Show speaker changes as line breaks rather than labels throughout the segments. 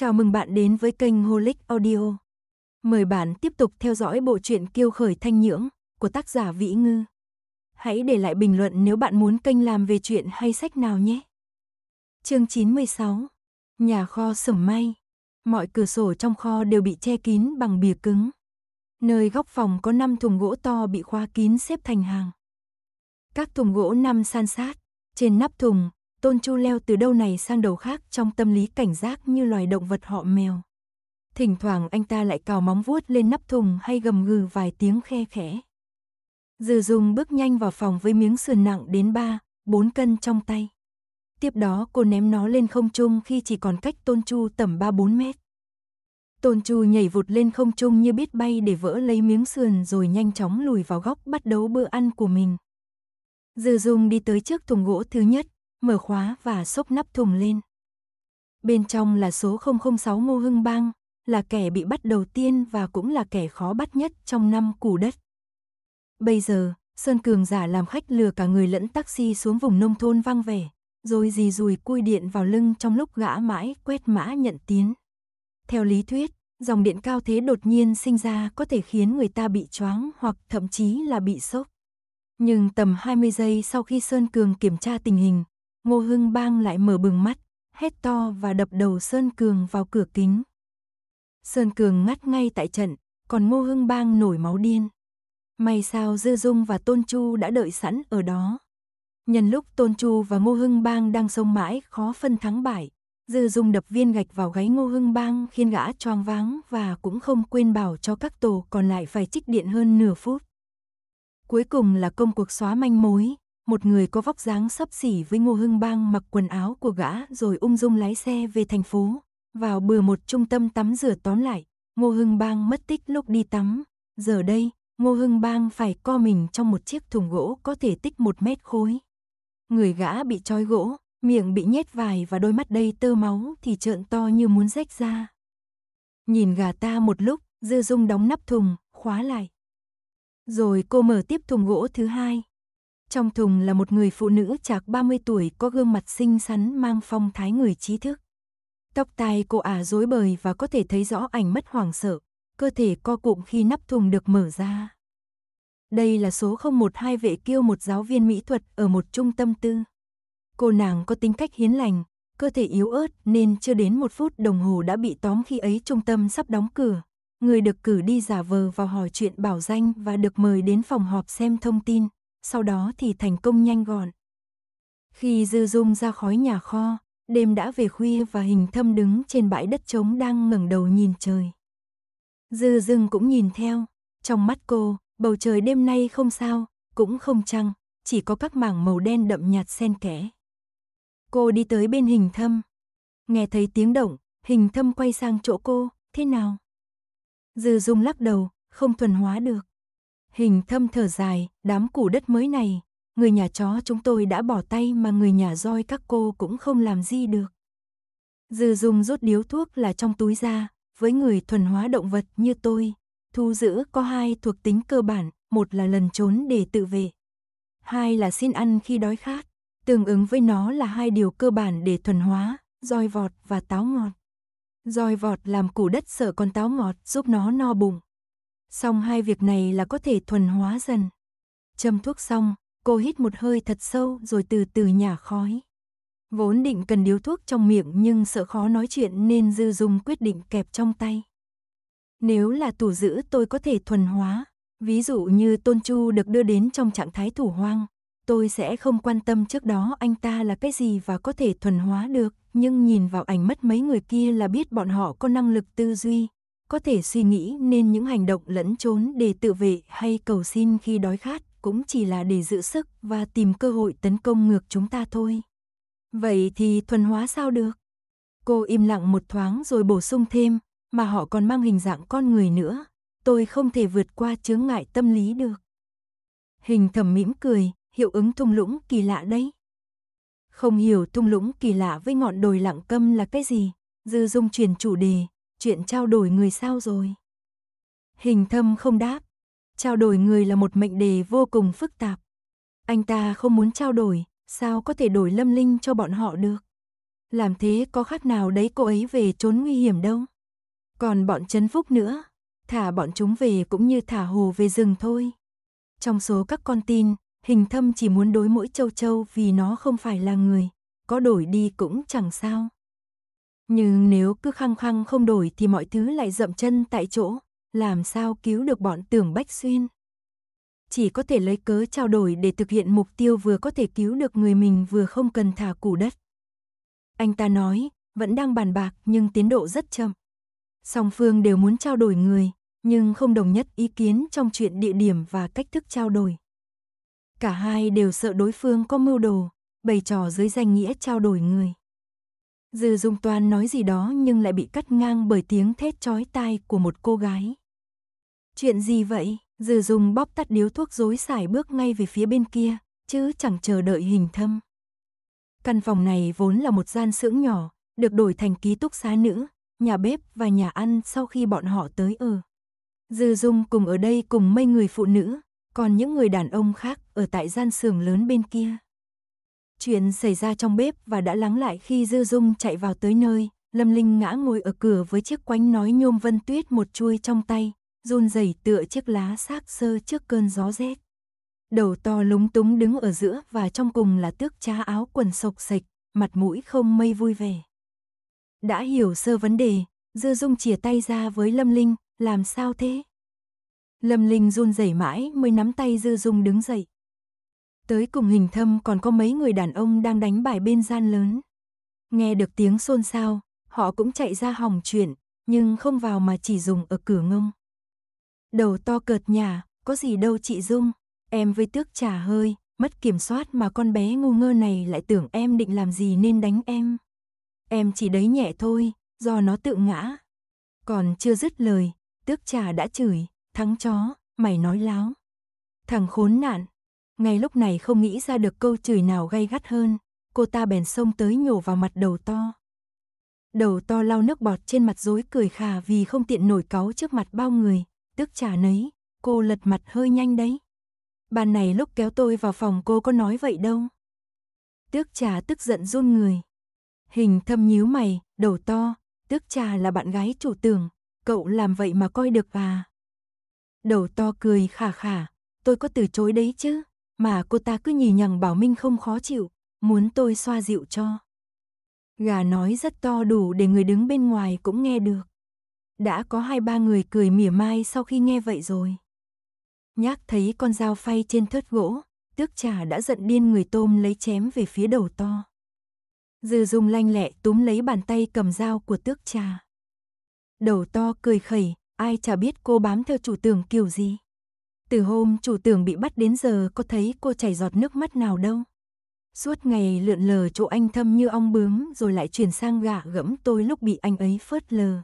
Chào mừng bạn đến với kênh Holic Audio. Mời bạn tiếp tục theo dõi bộ truyện Kiêu khởi thanh nhưỡng của tác giả Vĩ Ngư. Hãy để lại bình luận nếu bạn muốn kênh làm về chuyện hay sách nào nhé. Chương 96. Nhà kho sẩm may. Mọi cửa sổ trong kho đều bị che kín bằng bìa cứng. Nơi góc phòng có 5 thùng gỗ to bị khóa kín xếp thành hàng. Các thùng gỗ nằm san sát, trên nắp thùng Tôn Chu leo từ đâu này sang đầu khác trong tâm lý cảnh giác như loài động vật họ mèo. Thỉnh thoảng anh ta lại cào móng vuốt lên nắp thùng hay gầm gừ vài tiếng khe khẽ. Dư Dung bước nhanh vào phòng với miếng sườn nặng đến 3, 4 cân trong tay. Tiếp đó cô ném nó lên không trung khi chỉ còn cách Tôn Chu tầm 3-4 mét. Tôn Chu nhảy vụt lên không trung như biết bay để vỡ lấy miếng sườn rồi nhanh chóng lùi vào góc bắt đầu bữa ăn của mình. Dư Dung đi tới trước thùng gỗ thứ nhất, mở khóa và xốc nắp thùng lên. Bên trong là số 006 Ngô Hưng Bang, là kẻ bị bắt đầu tiên và cũng là kẻ khó bắt nhất trong năm củ đất. Bây giờ, Sơn Cường giả làm khách lừa cả người lẫn taxi xuống vùng nông thôn vang vẻ, rồi dì dùi cui điện vào lưng trong lúc gã mãi quét mã nhận tiến. Theo lý thuyết, dòng điện cao thế đột nhiên sinh ra có thể khiến người ta bị choáng hoặc thậm chí là bị sốc. Nhưng tầm 20 giây sau khi Sơn Cường kiểm tra tình hình, Ngô Hưng Bang lại mở bừng mắt, hét to và đập đầu Sơn Cường vào cửa kính. Sơn Cường ngắt ngay tại trận, còn Ngô Hưng Bang nổi máu điên. May sao Dư Dung và Tôn Chu đã đợi sẵn ở đó. Nhân lúc Tôn Chu và Ngô Hưng Bang đang sông mãi khó phân thắng bại, Dư Dung đập viên gạch vào gáy Ngô Hưng Bang khiến gã choang váng và cũng không quên bảo cho các tổ còn lại phải trích điện hơn nửa phút. Cuối cùng là công cuộc xóa manh mối, một người có vóc dáng sấp xỉ với Ngô Hưng Bang mặc quần áo của gã rồi ung dung lái xe về thành phố, vào bừa một trung tâm tắm rửa tóm lại, Ngô Hưng Bang mất tích lúc đi tắm, giờ đây, Ngô Hưng Bang phải co mình trong một chiếc thùng gỗ có thể tích một mét khối. Người gã bị trói gỗ, miệng bị nhét vải và đôi mắt đầy tơ máu thì trợn to như muốn rách ra. Nhìn gà ta một lúc, Dư Dung đóng nắp thùng, khóa lại. Rồi cô mở tiếp thùng gỗ thứ hai, trong thùng là một người phụ nữ chạc 30 tuổi có gương mặt xinh xắn mang phong thái người trí thức. Tóc tai cô ả à rối bời và có thể thấy rõ ảnh mất hoảng sợ, cơ thể co cụm khi nắp thùng được mở ra. Đây là số 012 vệ kiêu một giáo viên mỹ thuật ở một trung tâm tư. Cô nàng có tính cách hiến lành, cơ thể yếu ớt nên chưa đến một phút đồng hồ đã bị tóm khi ấy trung tâm sắp đóng cửa. Người được cử đi giả vờ vào hỏi chuyện bảo danh và được mời đến phòng họp xem thông tin sau đó thì thành công nhanh gọn. Khi Dư Dung ra khói nhà kho, đêm đã về khuya và hình thâm đứng trên bãi đất trống đang ngẩng đầu nhìn trời. Dư Dung cũng nhìn theo, trong mắt cô, bầu trời đêm nay không sao, cũng không trăng, chỉ có các mảng màu đen đậm nhạt xen kẽ. Cô đi tới bên hình thâm. Nghe thấy tiếng động, hình thâm quay sang chỗ cô, thế nào? Dư Dung lắc đầu, không thuần hóa được. Hình thâm thở dài, đám củ đất mới này, người nhà chó chúng tôi đã bỏ tay mà người nhà roi các cô cũng không làm gì được. Dư dùng rút điếu thuốc là trong túi ra, với người thuần hóa động vật như tôi, thu giữ có hai thuộc tính cơ bản, một là lần trốn để tự vệ, hai là xin ăn khi đói khát, tương ứng với nó là hai điều cơ bản để thuần hóa, roi vọt và táo ngọt. Roi vọt làm củ đất sợ con táo ngọt giúp nó no bụng. Xong hai việc này là có thể thuần hóa dần. Châm thuốc xong, cô hít một hơi thật sâu rồi từ từ nhả khói. Vốn định cần điếu thuốc trong miệng nhưng sợ khó nói chuyện nên Dư Dung quyết định kẹp trong tay. Nếu là tủ giữ tôi có thể thuần hóa, ví dụ như Tôn Chu được đưa đến trong trạng thái thủ hoang, tôi sẽ không quan tâm trước đó anh ta là cái gì và có thể thuần hóa được, nhưng nhìn vào ảnh mất mấy người kia là biết bọn họ có năng lực tư duy, có thể suy nghĩ nên những hành động lẫn trốn để tự vệ hay cầu xin khi đói khát cũng chỉ là để giữ sức và tìm cơ hội tấn công ngược chúng ta thôi. Vậy thì thuần hóa sao được? Cô im lặng một thoáng rồi bổ sung thêm, mà họ còn mang hình dạng con người nữa, tôi không thể vượt qua chướng ngại tâm lý được. Hình thẩm mỉm cười, hiệu ứng thung lũng kỳ lạ đấy. Không hiểu thung lũng kỳ lạ với ngọn đồi lặng câm là cái gì, dư dung truyền chủ đề, chuyện trao đổi người sao rồi? Hình thâm không đáp. Trao đổi người là một mệnh đề vô cùng phức tạp. Anh ta không muốn trao đổi, sao có thể đổi lâm linh cho bọn họ được? Làm thế có khác nào đấy cô ấy về trốn nguy hiểm đâu. Còn bọn chấn phúc nữa, thả bọn chúng về cũng như thả hồ về rừng thôi. Trong số các con tin, hình thâm chỉ muốn đối mỗi châu châu vì nó không phải là người, có đổi đi cũng chẳng sao. Nhưng nếu cứ khăng khăng không đổi thì mọi thứ lại dậm chân tại chỗ, làm sao cứu được bọn tưởng Bách Xuyên. Chỉ có thể lấy cớ trao đổi để thực hiện mục tiêu vừa có thể cứu được người mình vừa không cần thả củ đất. Anh ta nói, vẫn đang bàn bạc nhưng tiến độ rất chậm. Song phương đều muốn trao đổi người, nhưng không đồng nhất ý kiến trong chuyện địa điểm và cách thức trao đổi. Cả hai đều sợ đối phương có mưu đồ, bày trò dưới danh nghĩa trao đổi người. Dư Dung Toan nói gì đó nhưng lại bị cắt ngang bởi tiếng thét chói tai của một cô gái. Chuyện gì vậy? Dư Dung bóp tắt điếu thuốc rối xài bước ngay về phía bên kia, chứ chẳng chờ đợi hình thâm. Căn phòng này vốn là một gian xưởng nhỏ, được đổi thành ký túc xá nữ, nhà bếp và nhà ăn sau khi bọn họ tới ở. Dư Dung cùng ở đây cùng mấy người phụ nữ, còn những người đàn ông khác ở tại gian sưởng lớn bên kia. Chuyện xảy ra trong bếp và đã lắng lại khi Dư Dung chạy vào tới nơi, Lâm Linh ngã ngồi ở cửa với chiếc quánh nói nhôm vân tuyết một chuôi trong tay, run rẩy tựa chiếc lá xác sơ trước cơn gió rét. Đầu to lúng túng đứng ở giữa và trong cùng là tước trá áo quần sộc sạch, mặt mũi không mây vui vẻ. Đã hiểu sơ vấn đề, Dư Dung chìa tay ra với Lâm Linh, làm sao thế? Lâm Linh run rẩy mãi mới nắm tay Dư Dung đứng dậy. Tới cùng hình thâm còn có mấy người đàn ông đang đánh bài bên gian lớn. Nghe được tiếng xôn xao, họ cũng chạy ra hòng chuyện, nhưng không vào mà chỉ dùng ở cửa ngông. Đầu to cợt nhà, có gì đâu chị Dung, em với tước trà hơi, mất kiểm soát mà con bé ngu ngơ này lại tưởng em định làm gì nên đánh em. Em chỉ đấy nhẹ thôi, do nó tự ngã. Còn chưa dứt lời, tước trà đã chửi, thắng chó, mày nói láo. Thằng khốn nạn, ngay lúc này không nghĩ ra được câu chửi nào gay gắt hơn, cô ta bèn xông tới nhổ vào mặt đầu to. Đầu to lau nước bọt trên mặt rối cười khà vì không tiện nổi cáu trước mặt bao người, tức trả nấy, cô lật mặt hơi nhanh đấy. Bàn này lúc kéo tôi vào phòng cô có nói vậy đâu. Tước trà tức giận run người. Hình thâm nhíu mày, đầu to, tước trà là bạn gái chủ tưởng, cậu làm vậy mà coi được à. Đầu to cười khà khà, tôi có từ chối đấy chứ, mà cô ta cứ nhì nhằng bảo Minh không khó chịu, muốn tôi xoa dịu cho. Gà nói rất to đủ để người đứng bên ngoài cũng nghe được. Đã có hai ba người cười mỉa mai sau khi nghe vậy rồi. Nhác thấy con dao phay trên thớt gỗ, tước trà đã giận điên người tôm lấy chém về phía đầu to. Dư dùng lanh lẹ túm lấy bàn tay cầm dao của tước trà. Đầu to cười khẩy, ai chả biết cô bám theo chủ tưởng kiểu gì. Từ hôm chủ tưởng bị bắt đến giờ có thấy cô chảy giọt nước mắt nào đâu. Suốt ngày lượn lờ chỗ anh thâm như ong bướm rồi lại chuyển sang gạ gẫm tôi lúc bị anh ấy phớt lờ.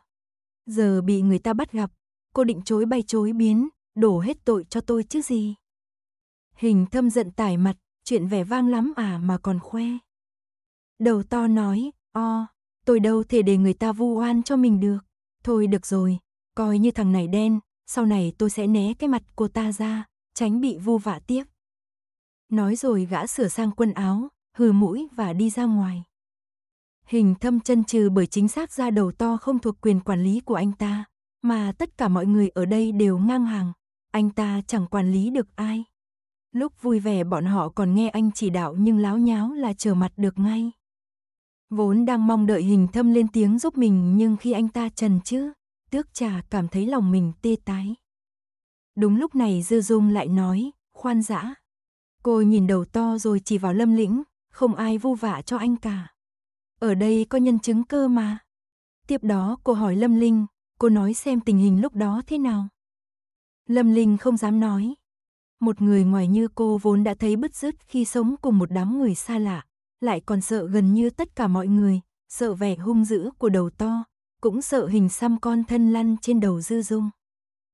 Giờ bị người ta bắt gặp, cô định chối bay chối biến, đổ hết tội cho tôi chứ gì. Hình thâm giận tải mặt, chuyện vẻ vang lắm à mà còn khoe. Đầu to nói, o, tôi đâu thể để người ta vu oan cho mình được. Thôi được rồi, coi như thằng này đen, sau này tôi sẽ né cái mặt cô ta ra, tránh bị vu vạ tiếp. Nói rồi gã sửa sang quần áo, hừ mũi và đi ra ngoài. Hình thâm chân trừ bởi chính xác ra đầu to không thuộc quyền quản lý của anh ta, mà tất cả mọi người ở đây đều ngang hàng, anh ta chẳng quản lý được ai. Lúc vui vẻ bọn họ còn nghe anh chỉ đạo nhưng láo nháo là trở mặt được ngay. Vốn đang mong đợi hình thâm lên tiếng giúp mình nhưng khi anh ta trần chứ, tước trà cảm thấy lòng mình tê tái. Đúng lúc này Dư Dung lại nói, khoan dã. Cô nhìn đầu to rồi chỉ vào lâm lĩnh, không ai vu vạ cho anh cả. Ở đây có nhân chứng cơ mà. Tiếp đó cô hỏi Lâm Linh, cô nói xem tình hình lúc đó thế nào. Lâm Linh không dám nói. Một người ngoài như cô vốn đã thấy bứt rứt khi sống cùng một đám người xa lạ, lại còn sợ gần như tất cả mọi người, sợ vẻ hung dữ của đầu to, cũng sợ hình xăm con thân lăn trên đầu dư dung.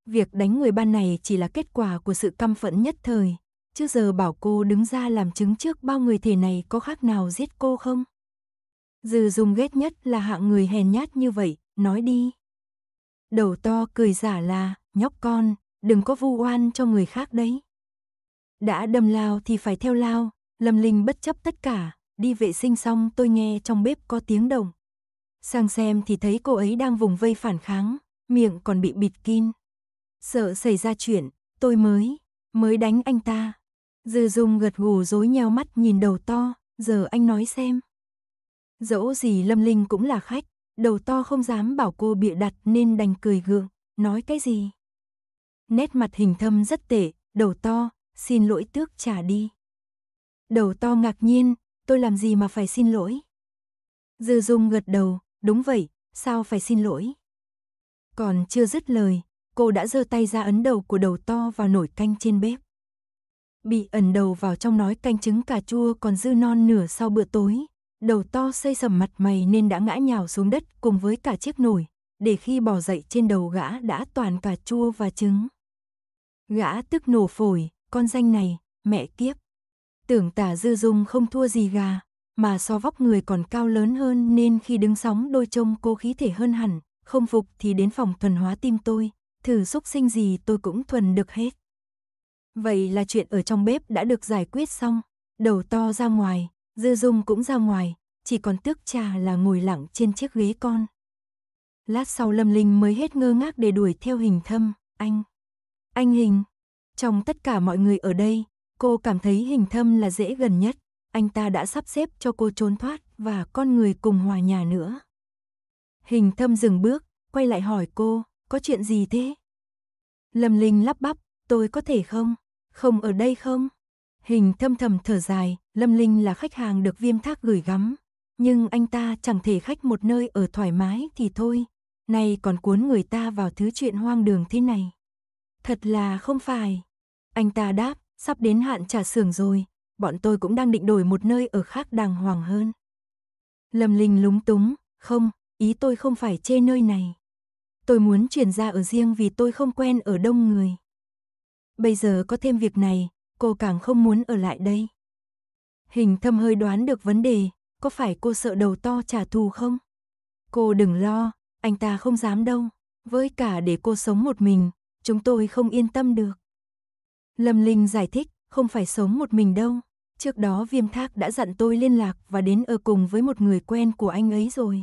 Việc đánh người ban này chỉ là kết quả của sự căm phẫn nhất thời, chứ giờ bảo cô đứng ra làm chứng trước bao người thể này có khác nào giết cô không? Dư dung ghét nhất là hạng người hèn nhát như vậy, nói đi. Đầu to cười giả là, nhóc con, đừng có vu oan cho người khác đấy. Đã đâm lao thì phải theo lao, Lâm Linh bất chấp tất cả, đi vệ sinh xong tôi nghe trong bếp có tiếng động, Sang xem thì thấy cô ấy đang vùng vây phản kháng, miệng còn bị bịt kín. Sợ xảy ra chuyện, tôi mới, mới đánh anh ta. Dư Dung gật gù dối nheo mắt nhìn đầu to, giờ anh nói xem. Dẫu gì Lâm Linh cũng là khách, đầu to không dám bảo cô bịa đặt nên đành cười gượng, nói cái gì. Nét mặt hình thâm rất tệ, đầu to, xin lỗi tước trả đi. Đầu to ngạc nhiên, tôi làm gì mà phải xin lỗi. Dư Dung gật đầu, Đúng vậy, sao phải xin lỗi? Còn chưa dứt lời, cô đã giơ tay ra ấn đầu của đầu to vào nổi canh trên bếp. Bị ẩn đầu vào trong nói canh trứng cà chua còn dư non nửa sau bữa tối, đầu to xây sầm mặt mày nên đã ngã nhào xuống đất cùng với cả chiếc nồi, để khi bò dậy trên đầu gã đã toàn cà chua và trứng. Gã tức nổ phổi, con danh này, mẹ kiếp. Tưởng tả dư dung không thua gì gà, mà so vóc người còn cao lớn hơn nên khi đứng sóng đôi trông cô khí thể hơn hẳn, không phục thì đến phòng thuần hóa tim tôi, thử xúc sinh gì tôi cũng thuần được hết. Vậy là chuyện ở trong bếp đã được giải quyết xong, đầu to ra ngoài, dư dung cũng ra ngoài, chỉ còn tước trà là ngồi lặng trên chiếc ghế con. Lát sau Lâm Linh mới hết ngơ ngác để đuổi theo hình thâm, anh. Anh hình. Trong tất cả mọi người ở đây, cô cảm thấy hình thâm là dễ gần nhất anh ta đã sắp xếp cho cô trốn thoát và con người cùng hòa nhà nữa. Hình thâm dừng bước, quay lại hỏi cô, có chuyện gì thế? Lâm Linh lắp bắp, tôi có thể không? Không ở đây không? Hình thâm thầm thở dài, Lâm Linh là khách hàng được viêm thác gửi gắm. Nhưng anh ta chẳng thể khách một nơi ở thoải mái thì thôi. Này còn cuốn người ta vào thứ chuyện hoang đường thế này. Thật là không phải. Anh ta đáp, sắp đến hạn trả xưởng rồi, bọn tôi cũng đang định đổi một nơi ở khác đàng hoàng hơn. Lâm Linh lúng túng, không, ý tôi không phải chê nơi này. Tôi muốn chuyển ra ở riêng vì tôi không quen ở đông người. Bây giờ có thêm việc này, cô càng không muốn ở lại đây. Hình thâm hơi đoán được vấn đề, có phải cô sợ đầu to trả thù không? Cô đừng lo, anh ta không dám đâu. Với cả để cô sống một mình, chúng tôi không yên tâm được. Lâm Linh giải thích, không phải sống một mình đâu. Trước đó Viêm Thác đã dặn tôi liên lạc và đến ở cùng với một người quen của anh ấy rồi.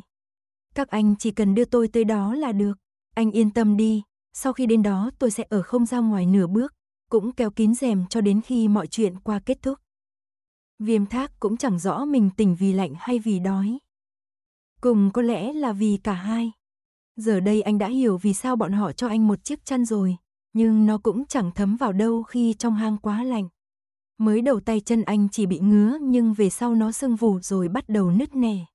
Các anh chỉ cần đưa tôi tới đó là được. Anh yên tâm đi, sau khi đến đó tôi sẽ ở không ra ngoài nửa bước, cũng kéo kín rèm cho đến khi mọi chuyện qua kết thúc. Viêm Thác cũng chẳng rõ mình tỉnh vì lạnh hay vì đói. Cùng có lẽ là vì cả hai. Giờ đây anh đã hiểu vì sao bọn họ cho anh một chiếc chăn rồi, nhưng nó cũng chẳng thấm vào đâu khi trong hang quá lạnh. Mới đầu tay chân anh chỉ bị ngứa nhưng về sau nó sưng vù rồi bắt đầu nứt nẻ.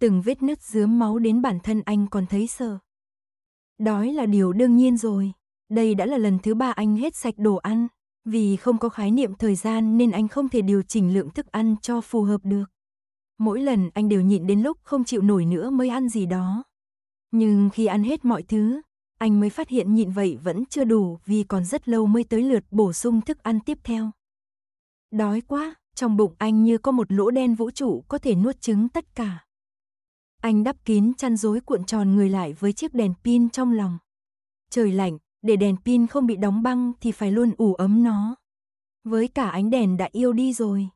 Từng vết nứt dướm máu đến bản thân anh còn thấy sợ. Đói là điều đương nhiên rồi. Đây đã là lần thứ ba anh hết sạch đồ ăn. Vì không có khái niệm thời gian nên anh không thể điều chỉnh lượng thức ăn cho phù hợp được. Mỗi lần anh đều nhịn đến lúc không chịu nổi nữa mới ăn gì đó. Nhưng khi ăn hết mọi thứ, anh mới phát hiện nhịn vậy vẫn chưa đủ vì còn rất lâu mới tới lượt bổ sung thức ăn tiếp theo. Đói quá, trong bụng anh như có một lỗ đen vũ trụ có thể nuốt trứng tất cả. Anh đắp kín chăn rối cuộn tròn người lại với chiếc đèn pin trong lòng. Trời lạnh, để đèn pin không bị đóng băng thì phải luôn ủ ấm nó. Với cả ánh đèn đã yêu đi rồi.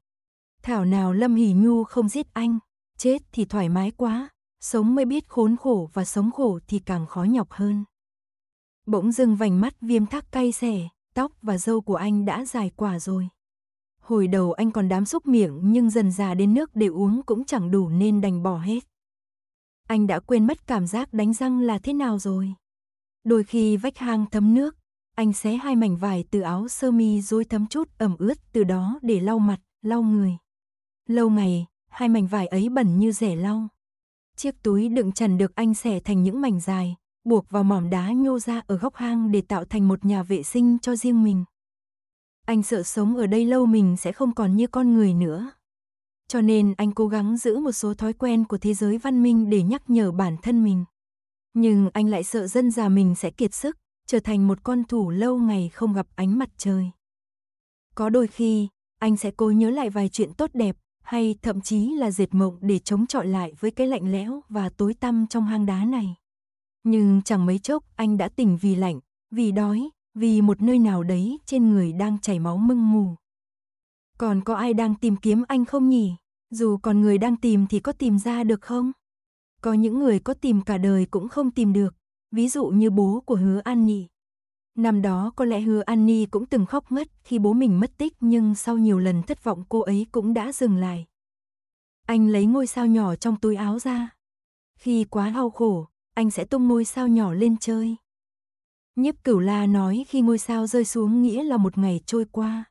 Thảo nào Lâm Hỷ Nhu không giết anh, chết thì thoải mái quá, sống mới biết khốn khổ và sống khổ thì càng khó nhọc hơn. Bỗng dưng vành mắt viêm thác cay xẻ, tóc và râu của anh đã dài quả rồi. Hồi đầu anh còn đám xúc miệng nhưng dần già đến nước để uống cũng chẳng đủ nên đành bỏ hết. Anh đã quên mất cảm giác đánh răng là thế nào rồi. Đôi khi vách hang thấm nước, anh xé hai mảnh vải từ áo sơ mi rồi thấm chút ẩm ướt từ đó để lau mặt, lau người. Lâu ngày, hai mảnh vải ấy bẩn như rẻ lau. Chiếc túi đựng trần được anh xẻ thành những mảnh dài, buộc vào mỏm đá nhô ra ở góc hang để tạo thành một nhà vệ sinh cho riêng mình. Anh sợ sống ở đây lâu mình sẽ không còn như con người nữa. Cho nên anh cố gắng giữ một số thói quen của thế giới văn minh để nhắc nhở bản thân mình. Nhưng anh lại sợ dân già mình sẽ kiệt sức, trở thành một con thủ lâu ngày không gặp ánh mặt trời. Có đôi khi, anh sẽ cố nhớ lại vài chuyện tốt đẹp, hay thậm chí là dệt mộng để chống chọi lại với cái lạnh lẽo và tối tăm trong hang đá này. Nhưng chẳng mấy chốc anh đã tỉnh vì lạnh, vì đói, vì một nơi nào đấy trên người đang chảy máu mưng mù. Còn có ai đang tìm kiếm anh không nhỉ? Dù còn người đang tìm thì có tìm ra được không? Có những người có tìm cả đời cũng không tìm được, ví dụ như bố của Hứa An Nhi. Năm đó có lẽ Hứa An Nhi cũng từng khóc ngất khi bố mình mất tích nhưng sau nhiều lần thất vọng cô ấy cũng đã dừng lại. Anh lấy ngôi sao nhỏ trong túi áo ra. Khi quá đau khổ, anh sẽ tung ngôi sao nhỏ lên chơi. Nhiếp cửu la nói khi ngôi sao rơi xuống nghĩa là một ngày trôi qua.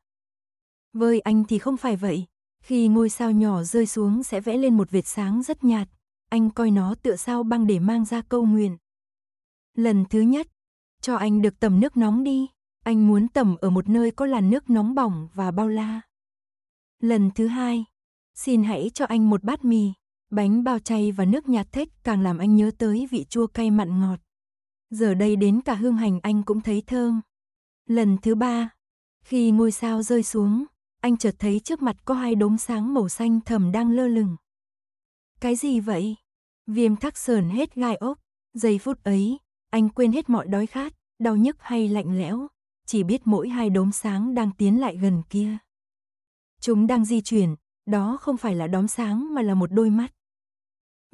Với anh thì không phải vậy, khi ngôi sao nhỏ rơi xuống sẽ vẽ lên một vệt sáng rất nhạt, anh coi nó tựa sao băng để mang ra câu nguyện. Lần thứ nhất, cho anh được tầm nước nóng đi, anh muốn tầm ở một nơi có làn nước nóng bỏng và bao la. Lần thứ hai, xin hãy cho anh một bát mì, bánh bao chay và nước nhạt thích càng làm anh nhớ tới vị chua cay mặn ngọt. Giờ đây đến cả hương hành anh cũng thấy thơm. Lần thứ ba, khi ngôi sao rơi xuống, anh chợt thấy trước mặt có hai đốm sáng màu xanh thầm đang lơ lửng. Cái gì vậy? Viêm thắc sờn hết gai ốc, giây phút ấy, anh quên hết mọi đói khát, đau nhức hay lạnh lẽo, chỉ biết mỗi hai đốm sáng đang tiến lại gần kia. Chúng đang di chuyển, đó không phải là đốm sáng mà là một đôi mắt.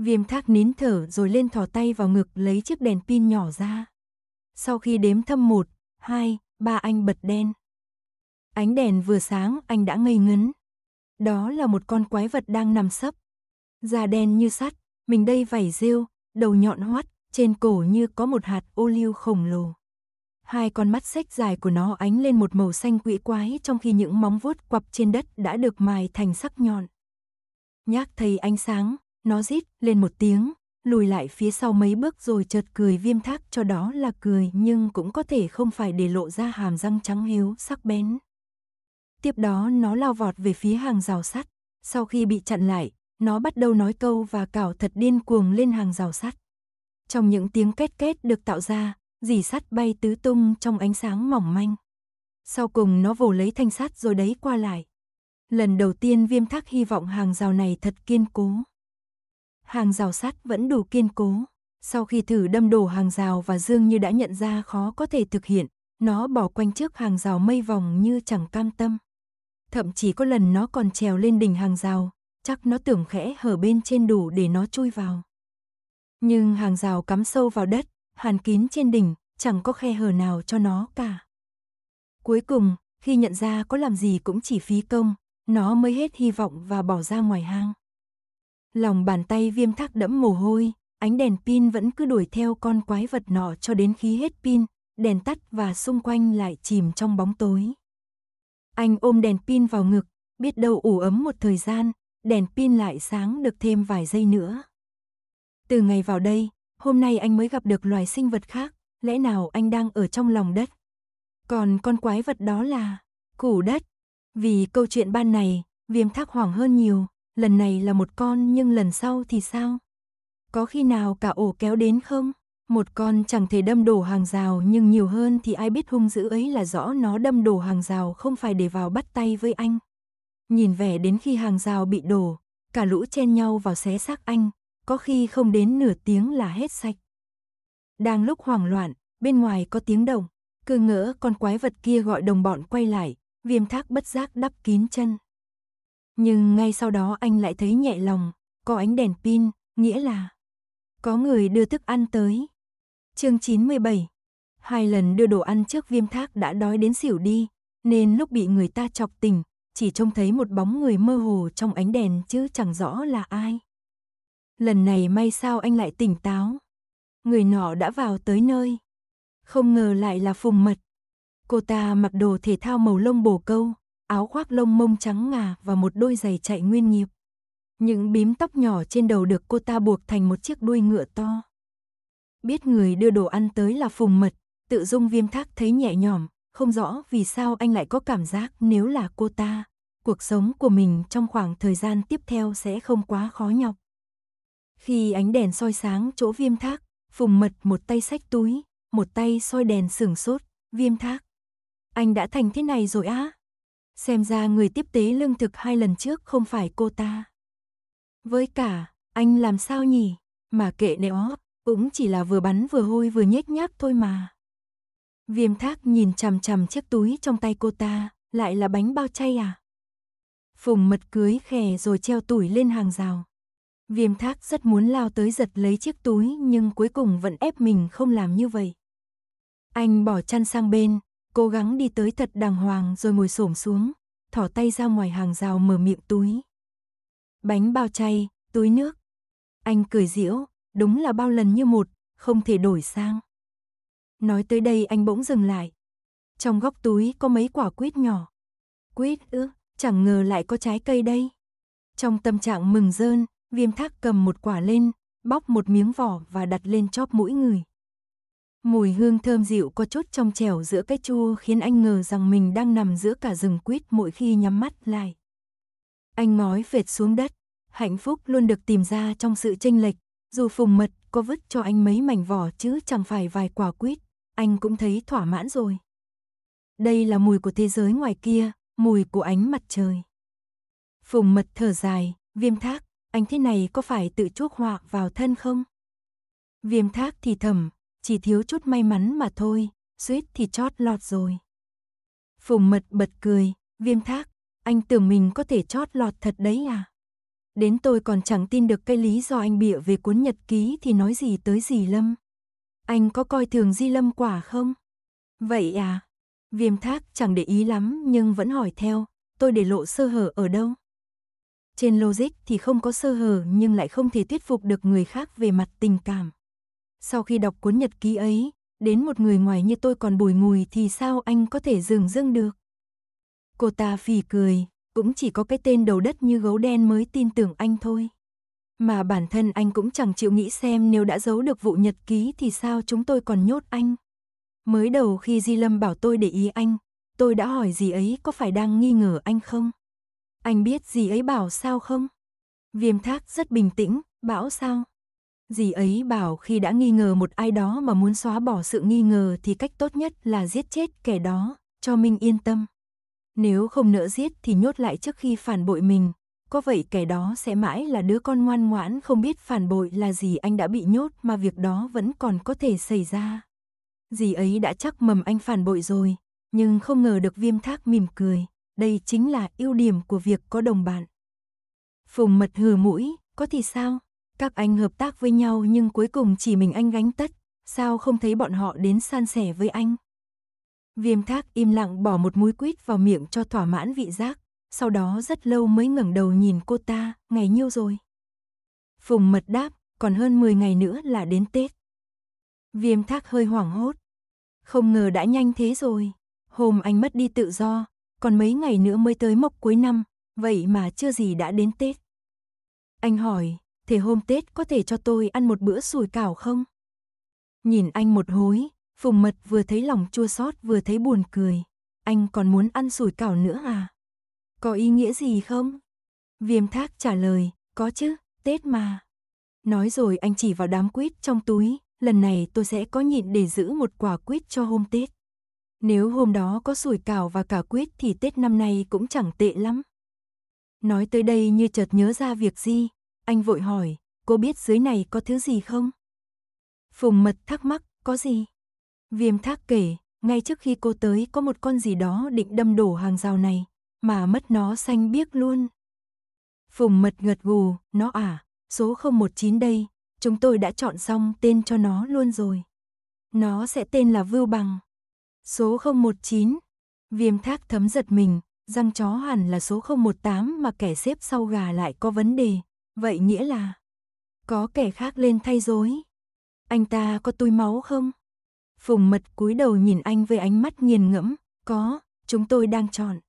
Viêm thác nín thở rồi lên thò tay vào ngực lấy chiếc đèn pin nhỏ ra. Sau khi đếm thâm một, hai, ba anh bật đen. Ánh đèn vừa sáng anh đã ngây ngấn. Đó là một con quái vật đang nằm sấp. Da đen như sắt, mình đây vảy rêu, đầu nhọn hoắt, trên cổ như có một hạt ô liu khổng lồ. Hai con mắt xếch dài của nó ánh lên một màu xanh quỷ quái trong khi những móng vuốt quặp trên đất đã được mài thành sắc nhọn. Nhác thấy ánh sáng, nó rít lên một tiếng, lùi lại phía sau mấy bước rồi chợt cười viêm thác cho đó là cười nhưng cũng có thể không phải để lộ ra hàm răng trắng hiếu sắc bén. Tiếp đó nó lao vọt về phía hàng rào sắt, sau khi bị chặn lại, nó bắt đầu nói câu và cào thật điên cuồng lên hàng rào sắt. Trong những tiếng két két được tạo ra, dì sắt bay tứ tung trong ánh sáng mỏng manh. Sau cùng nó vồ lấy thanh sắt rồi đấy qua lại. Lần đầu tiên viêm thác hy vọng hàng rào này thật kiên cố hàng rào sắt vẫn đủ kiên cố. Sau khi thử đâm đổ hàng rào và dương như đã nhận ra khó có thể thực hiện, nó bỏ quanh trước hàng rào mây vòng như chẳng cam tâm. Thậm chí có lần nó còn trèo lên đỉnh hàng rào, chắc nó tưởng khẽ hở bên trên đủ để nó chui vào. Nhưng hàng rào cắm sâu vào đất, hàn kín trên đỉnh, chẳng có khe hở nào cho nó cả. Cuối cùng, khi nhận ra có làm gì cũng chỉ phí công, nó mới hết hy vọng và bỏ ra ngoài hang. Lòng bàn tay viêm thác đẫm mồ hôi, ánh đèn pin vẫn cứ đuổi theo con quái vật nọ cho đến khi hết pin, đèn tắt và xung quanh lại chìm trong bóng tối. Anh ôm đèn pin vào ngực, biết đâu ủ ấm một thời gian, đèn pin lại sáng được thêm vài giây nữa. Từ ngày vào đây, hôm nay anh mới gặp được loài sinh vật khác, lẽ nào anh đang ở trong lòng đất? Còn con quái vật đó là củ đất. Vì câu chuyện ban này, viêm thác hoảng hơn nhiều, lần này là một con nhưng lần sau thì sao? Có khi nào cả ổ kéo đến không? Một con chẳng thể đâm đổ hàng rào nhưng nhiều hơn thì ai biết hung dữ ấy là rõ nó đâm đổ hàng rào không phải để vào bắt tay với anh. Nhìn vẻ đến khi hàng rào bị đổ, cả lũ chen nhau vào xé xác anh, có khi không đến nửa tiếng là hết sạch. Đang lúc hoảng loạn, bên ngoài có tiếng động, cứ ngỡ con quái vật kia gọi đồng bọn quay lại, viêm thác bất giác đắp kín chân. Nhưng ngay sau đó anh lại thấy nhẹ lòng, có ánh đèn pin, nghĩa là có người đưa thức ăn tới. Chương 97 Hai lần đưa đồ ăn trước viêm thác đã đói đến xỉu đi, nên lúc bị người ta chọc tỉnh, chỉ trông thấy một bóng người mơ hồ trong ánh đèn chứ chẳng rõ là ai. Lần này may sao anh lại tỉnh táo. Người nọ đã vào tới nơi. Không ngờ lại là Phùng Mật. Cô ta mặc đồ thể thao màu lông bồ câu, áo khoác lông mông trắng ngà và một đôi giày chạy nguyên nghiệp. Những bím tóc nhỏ trên đầu được cô ta buộc thành một chiếc đuôi ngựa to. Biết người đưa đồ ăn tới là Phùng Mật, tự dung viêm thác thấy nhẹ nhõm, không rõ vì sao anh lại có cảm giác nếu là cô ta, cuộc sống của mình trong khoảng thời gian tiếp theo sẽ không quá khó nhọc. Khi ánh đèn soi sáng chỗ viêm thác, Phùng Mật một tay xách túi, một tay soi đèn sửng sốt, viêm thác. Anh đã thành thế này rồi á, xem ra người tiếp tế lương thực hai lần trước không phải cô ta. Với cả, anh làm sao nhỉ? Mà kệ nẻo, cũng chỉ là vừa bắn vừa hôi vừa nhếch nhác thôi mà. Viêm thác nhìn chằm chằm chiếc túi trong tay cô ta, lại là bánh bao chay à? Phùng mật cưới khè rồi treo tủi lên hàng rào. Viêm thác rất muốn lao tới giật lấy chiếc túi nhưng cuối cùng vẫn ép mình không làm như vậy. Anh bỏ chăn sang bên, Cố gắng đi tới thật đàng hoàng rồi ngồi xổm xuống, thỏ tay ra ngoài hàng rào mở miệng túi. Bánh bao chay, túi nước. Anh cười diễu, đúng là bao lần như một, không thể đổi sang. Nói tới đây anh bỗng dừng lại. Trong góc túi có mấy quả quýt nhỏ. Quýt ư, chẳng ngờ lại có trái cây đây. Trong tâm trạng mừng rơn, viêm thác cầm một quả lên, bóc một miếng vỏ và đặt lên chóp mũi người. Mùi hương thơm dịu có chút trong trẻo giữa cái chua khiến anh ngờ rằng mình đang nằm giữa cả rừng quýt mỗi khi nhắm mắt lại. Anh ngói phệt xuống đất, hạnh phúc luôn được tìm ra trong sự chênh lệch, dù phùng mật có vứt cho anh mấy mảnh vỏ chứ chẳng phải vài quả quýt, anh cũng thấy thỏa mãn rồi. Đây là mùi của thế giới ngoài kia, mùi của ánh mặt trời. Phùng mật thở dài, viêm thác, anh thế này có phải tự chuốc họa vào thân không? Viêm thác thì thầm, chỉ thiếu chút may mắn mà thôi, suýt thì chót lọt rồi. Phùng mật bật cười, viêm thác, anh tưởng mình có thể chót lọt thật đấy à? Đến tôi còn chẳng tin được cái lý do anh bịa về cuốn nhật ký thì nói gì tới gì Lâm. Anh có coi thường Di Lâm quả không? Vậy à? Viêm thác chẳng để ý lắm nhưng vẫn hỏi theo, tôi để lộ sơ hở ở đâu? Trên logic thì không có sơ hở nhưng lại không thể thuyết phục được người khác về mặt tình cảm sau khi đọc cuốn nhật ký ấy, đến một người ngoài như tôi còn bồi ngùi thì sao anh có thể dừng dưng được. Cô ta phì cười, cũng chỉ có cái tên đầu đất như gấu đen mới tin tưởng anh thôi. Mà bản thân anh cũng chẳng chịu nghĩ xem nếu đã giấu được vụ nhật ký thì sao chúng tôi còn nhốt anh. Mới đầu khi Di Lâm bảo tôi để ý anh, tôi đã hỏi gì ấy có phải đang nghi ngờ anh không? Anh biết gì ấy bảo sao không? Viêm thác rất bình tĩnh, bảo sao? Dì ấy bảo khi đã nghi ngờ một ai đó mà muốn xóa bỏ sự nghi ngờ thì cách tốt nhất là giết chết kẻ đó, cho mình yên tâm. Nếu không nỡ giết thì nhốt lại trước khi phản bội mình, có vậy kẻ đó sẽ mãi là đứa con ngoan ngoãn không biết phản bội là gì anh đã bị nhốt mà việc đó vẫn còn có thể xảy ra. Dì ấy đã chắc mầm anh phản bội rồi, nhưng không ngờ được viêm thác mỉm cười, đây chính là ưu điểm của việc có đồng bạn. Phùng mật hừ mũi, có thì sao? Các anh hợp tác với nhau nhưng cuối cùng chỉ mình anh gánh tất, sao không thấy bọn họ đến san sẻ với anh? Viêm thác im lặng bỏ một múi quýt vào miệng cho thỏa mãn vị giác, sau đó rất lâu mới ngẩng đầu nhìn cô ta, ngày nhiêu rồi? Phùng mật đáp, còn hơn 10 ngày nữa là đến Tết. Viêm thác hơi hoảng hốt. Không ngờ đã nhanh thế rồi. Hôm anh mất đi tự do, còn mấy ngày nữa mới tới mốc cuối năm, vậy mà chưa gì đã đến Tết. Anh hỏi, thế hôm Tết có thể cho tôi ăn một bữa sủi cảo không? Nhìn anh một hối, Phùng Mật vừa thấy lòng chua xót vừa thấy buồn cười. Anh còn muốn ăn sủi cảo nữa à? Có ý nghĩa gì không? Viêm thác trả lời, có chứ, Tết mà. Nói rồi anh chỉ vào đám quýt trong túi, lần này tôi sẽ có nhịn để giữ một quả quýt cho hôm Tết. Nếu hôm đó có sủi cảo và cả quýt thì Tết năm nay cũng chẳng tệ lắm. Nói tới đây như chợt nhớ ra việc gì, anh vội hỏi, cô biết dưới này có thứ gì không? Phùng mật thắc mắc, có gì? Viêm thác kể, ngay trước khi cô tới có một con gì đó định đâm đổ hàng rào này, mà mất nó xanh biếc luôn. Phùng mật ngật gù, nó à, số 019 đây, chúng tôi đã chọn xong tên cho nó luôn rồi. Nó sẽ tên là Vưu Bằng. Số 019, viêm thác thấm giật mình, răng chó hẳn là số 018 mà kẻ xếp sau gà lại có vấn đề, Vậy nghĩa là có kẻ khác lên thay dối. Anh ta có túi máu không? Phùng mật cúi đầu nhìn anh với ánh mắt nghiền ngẫm, có, chúng tôi đang chọn.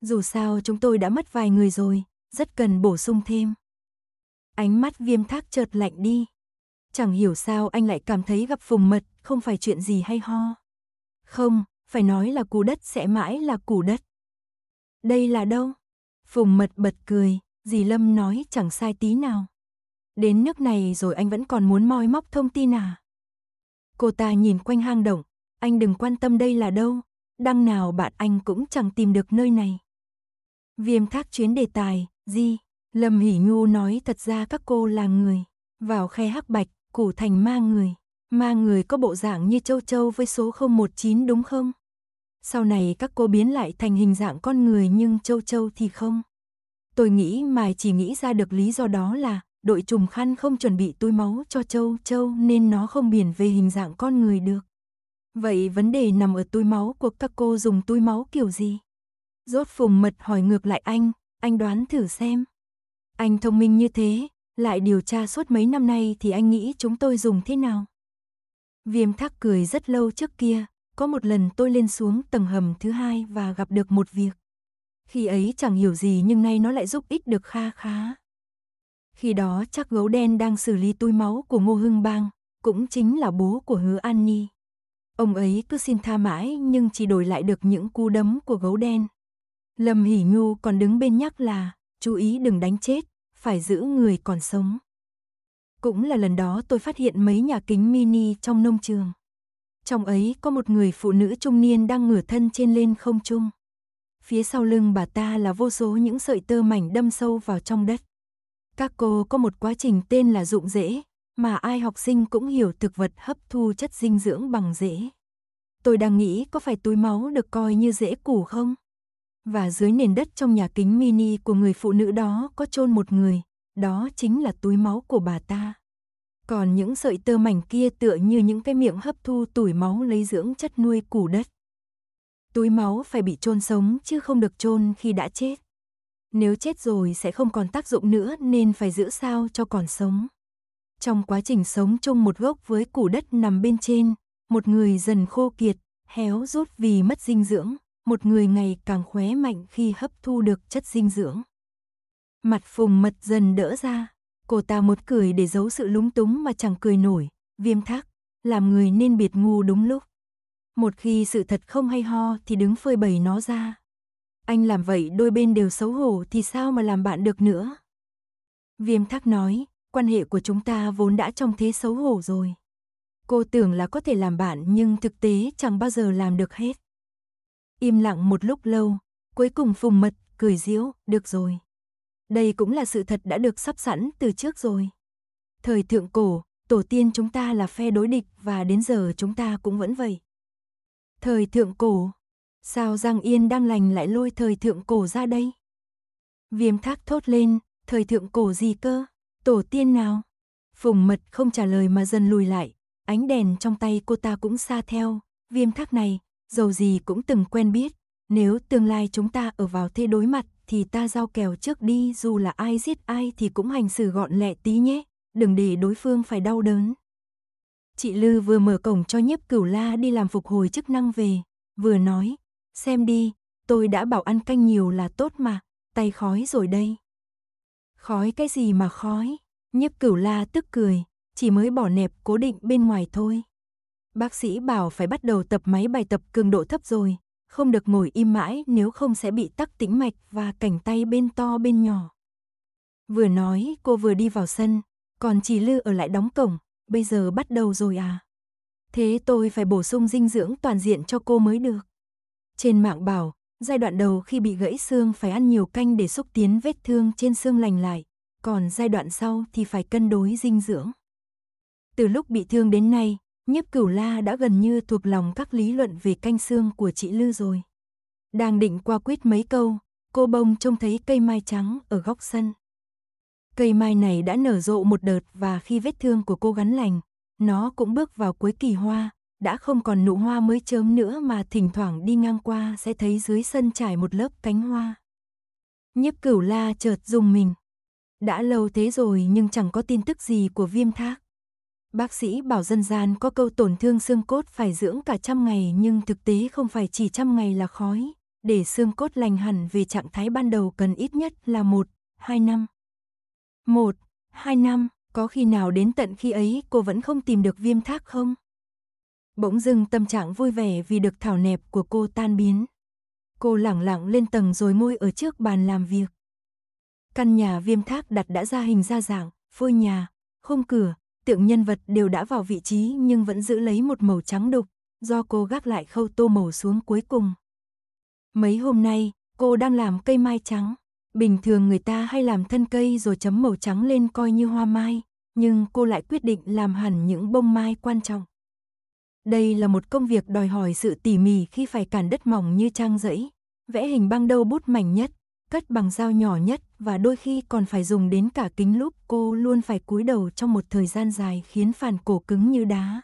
Dù sao chúng tôi đã mất vài người rồi, rất cần bổ sung thêm. Ánh mắt viêm thác chợt lạnh đi. Chẳng hiểu sao anh lại cảm thấy gặp phùng mật không phải chuyện gì hay ho. Không, phải nói là củ đất sẽ mãi là củ đất. Đây là đâu? Phùng mật bật cười, Dì Lâm nói chẳng sai tí nào. Đến nước này rồi anh vẫn còn muốn moi móc thông tin à? Cô ta nhìn quanh hang động, anh đừng quan tâm đây là đâu, đăng nào bạn anh cũng chẳng tìm được nơi này. Viêm thác chuyến đề tài, gì? Lâm Hỷ Nhu nói thật ra các cô là người, vào khe hắc bạch, củ thành ma người. Ma người có bộ dạng như châu châu với số 019 đúng không? Sau này các cô biến lại thành hình dạng con người nhưng châu châu thì không. Tôi nghĩ Mai chỉ nghĩ ra được lý do đó là đội trùm khăn không chuẩn bị túi máu cho châu châu nên nó không biển về hình dạng con người được. Vậy vấn đề nằm ở túi máu của các cô dùng túi máu kiểu gì? Rốt phùng mật hỏi ngược lại anh, anh đoán thử xem. Anh thông minh như thế, lại điều tra suốt mấy năm nay thì anh nghĩ chúng tôi dùng thế nào? Viêm thác cười rất lâu trước kia, có một lần tôi lên xuống tầng hầm thứ hai và gặp được một việc. Khi ấy chẳng hiểu gì nhưng nay nó lại giúp ích được kha khá. Khi đó chắc gấu đen đang xử lý túi máu của Ngô Hưng Bang, cũng chính là bố của Hứa An Ni. Ông ấy cứ xin tha mãi nhưng chỉ đổi lại được những cú đấm của gấu đen. Lâm Hỷ Nhu còn đứng bên nhắc là, chú ý đừng đánh chết, phải giữ người còn sống. Cũng là lần đó tôi phát hiện mấy nhà kính mini trong nông trường. Trong ấy có một người phụ nữ trung niên đang ngửa thân trên lên không trung phía sau lưng bà ta là vô số những sợi tơ mảnh đâm sâu vào trong đất. Các cô có một quá trình tên là dụng rễ, mà ai học sinh cũng hiểu thực vật hấp thu chất dinh dưỡng bằng rễ. Tôi đang nghĩ có phải túi máu được coi như rễ củ không? Và dưới nền đất trong nhà kính mini của người phụ nữ đó có chôn một người, đó chính là túi máu của bà ta. Còn những sợi tơ mảnh kia tựa như những cái miệng hấp thu tủi máu lấy dưỡng chất nuôi củ đất túi máu phải bị chôn sống chứ không được chôn khi đã chết. Nếu chết rồi sẽ không còn tác dụng nữa nên phải giữ sao cho còn sống. Trong quá trình sống chung một gốc với củ đất nằm bên trên, một người dần khô kiệt, héo rút vì mất dinh dưỡng, một người ngày càng khóe mạnh khi hấp thu được chất dinh dưỡng. Mặt phùng mật dần đỡ ra, cô ta muốn cười để giấu sự lúng túng mà chẳng cười nổi, viêm thác, làm người nên biệt ngu đúng lúc một khi sự thật không hay ho thì đứng phơi bày nó ra. Anh làm vậy đôi bên đều xấu hổ thì sao mà làm bạn được nữa. Viêm thắc nói, quan hệ của chúng ta vốn đã trong thế xấu hổ rồi. Cô tưởng là có thể làm bạn nhưng thực tế chẳng bao giờ làm được hết. Im lặng một lúc lâu, cuối cùng phùng mật, cười diễu, được rồi. Đây cũng là sự thật đã được sắp sẵn từ trước rồi. Thời thượng cổ, tổ tiên chúng ta là phe đối địch và đến giờ chúng ta cũng vẫn vậy. Thời thượng cổ. Sao Giang Yên đang lành lại lôi thời thượng cổ ra đây? Viêm thác thốt lên, thời thượng cổ gì cơ? Tổ tiên nào? Phùng mật không trả lời mà dần lùi lại, ánh đèn trong tay cô ta cũng xa theo, viêm thác này, dầu gì cũng từng quen biết, nếu tương lai chúng ta ở vào thế đối mặt thì ta giao kèo trước đi dù là ai giết ai thì cũng hành xử gọn lẹ tí nhé, đừng để đối phương phải đau đớn. Chị Lư vừa mở cổng cho nhiếp cửu la đi làm phục hồi chức năng về, vừa nói, xem đi, tôi đã bảo ăn canh nhiều là tốt mà, tay khói rồi đây. Khói cái gì mà khói, nhiếp cửu la tức cười, chỉ mới bỏ nẹp cố định bên ngoài thôi. Bác sĩ bảo phải bắt đầu tập máy bài tập cường độ thấp rồi, không được ngồi im mãi nếu không sẽ bị tắc tĩnh mạch và cảnh tay bên to bên nhỏ. Vừa nói cô vừa đi vào sân, còn chị Lư ở lại đóng cổng, bây giờ bắt đầu rồi à? Thế tôi phải bổ sung dinh dưỡng toàn diện cho cô mới được. Trên mạng bảo, giai đoạn đầu khi bị gãy xương phải ăn nhiều canh để xúc tiến vết thương trên xương lành lại, còn giai đoạn sau thì phải cân đối dinh dưỡng. Từ lúc bị thương đến nay, nhiếp cửu la đã gần như thuộc lòng các lý luận về canh xương của chị Lư rồi. Đang định qua quýt mấy câu, cô bông trông thấy cây mai trắng ở góc sân. Cây mai này đã nở rộ một đợt và khi vết thương của cô gắn lành, nó cũng bước vào cuối kỳ hoa, đã không còn nụ hoa mới chớm nữa mà thỉnh thoảng đi ngang qua sẽ thấy dưới sân trải một lớp cánh hoa. Nhiếp cửu la chợt dùng mình. Đã lâu thế rồi nhưng chẳng có tin tức gì của viêm thác. Bác sĩ bảo dân gian có câu tổn thương xương cốt phải dưỡng cả trăm ngày nhưng thực tế không phải chỉ trăm ngày là khói. Để xương cốt lành hẳn về trạng thái ban đầu cần ít nhất là một, hai năm. Một, hai năm, có khi nào đến tận khi ấy cô vẫn không tìm được viêm thác không? Bỗng dưng tâm trạng vui vẻ vì được thảo nẹp của cô tan biến. Cô lẳng lặng lên tầng rồi môi ở trước bàn làm việc. Căn nhà viêm thác đặt đã ra hình ra dạng, phôi nhà, khung cửa, tượng nhân vật đều đã vào vị trí nhưng vẫn giữ lấy một màu trắng đục, do cô gác lại khâu tô màu xuống cuối cùng. Mấy hôm nay, cô đang làm cây mai trắng. Bình thường người ta hay làm thân cây rồi chấm màu trắng lên coi như hoa mai, nhưng cô lại quyết định làm hẳn những bông mai quan trọng. Đây là một công việc đòi hỏi sự tỉ mỉ khi phải cản đất mỏng như trang giấy, vẽ hình băng đầu bút mảnh nhất, cất bằng dao nhỏ nhất và đôi khi còn phải dùng đến cả kính lúp cô luôn phải cúi đầu trong một thời gian dài khiến phản cổ cứng như đá.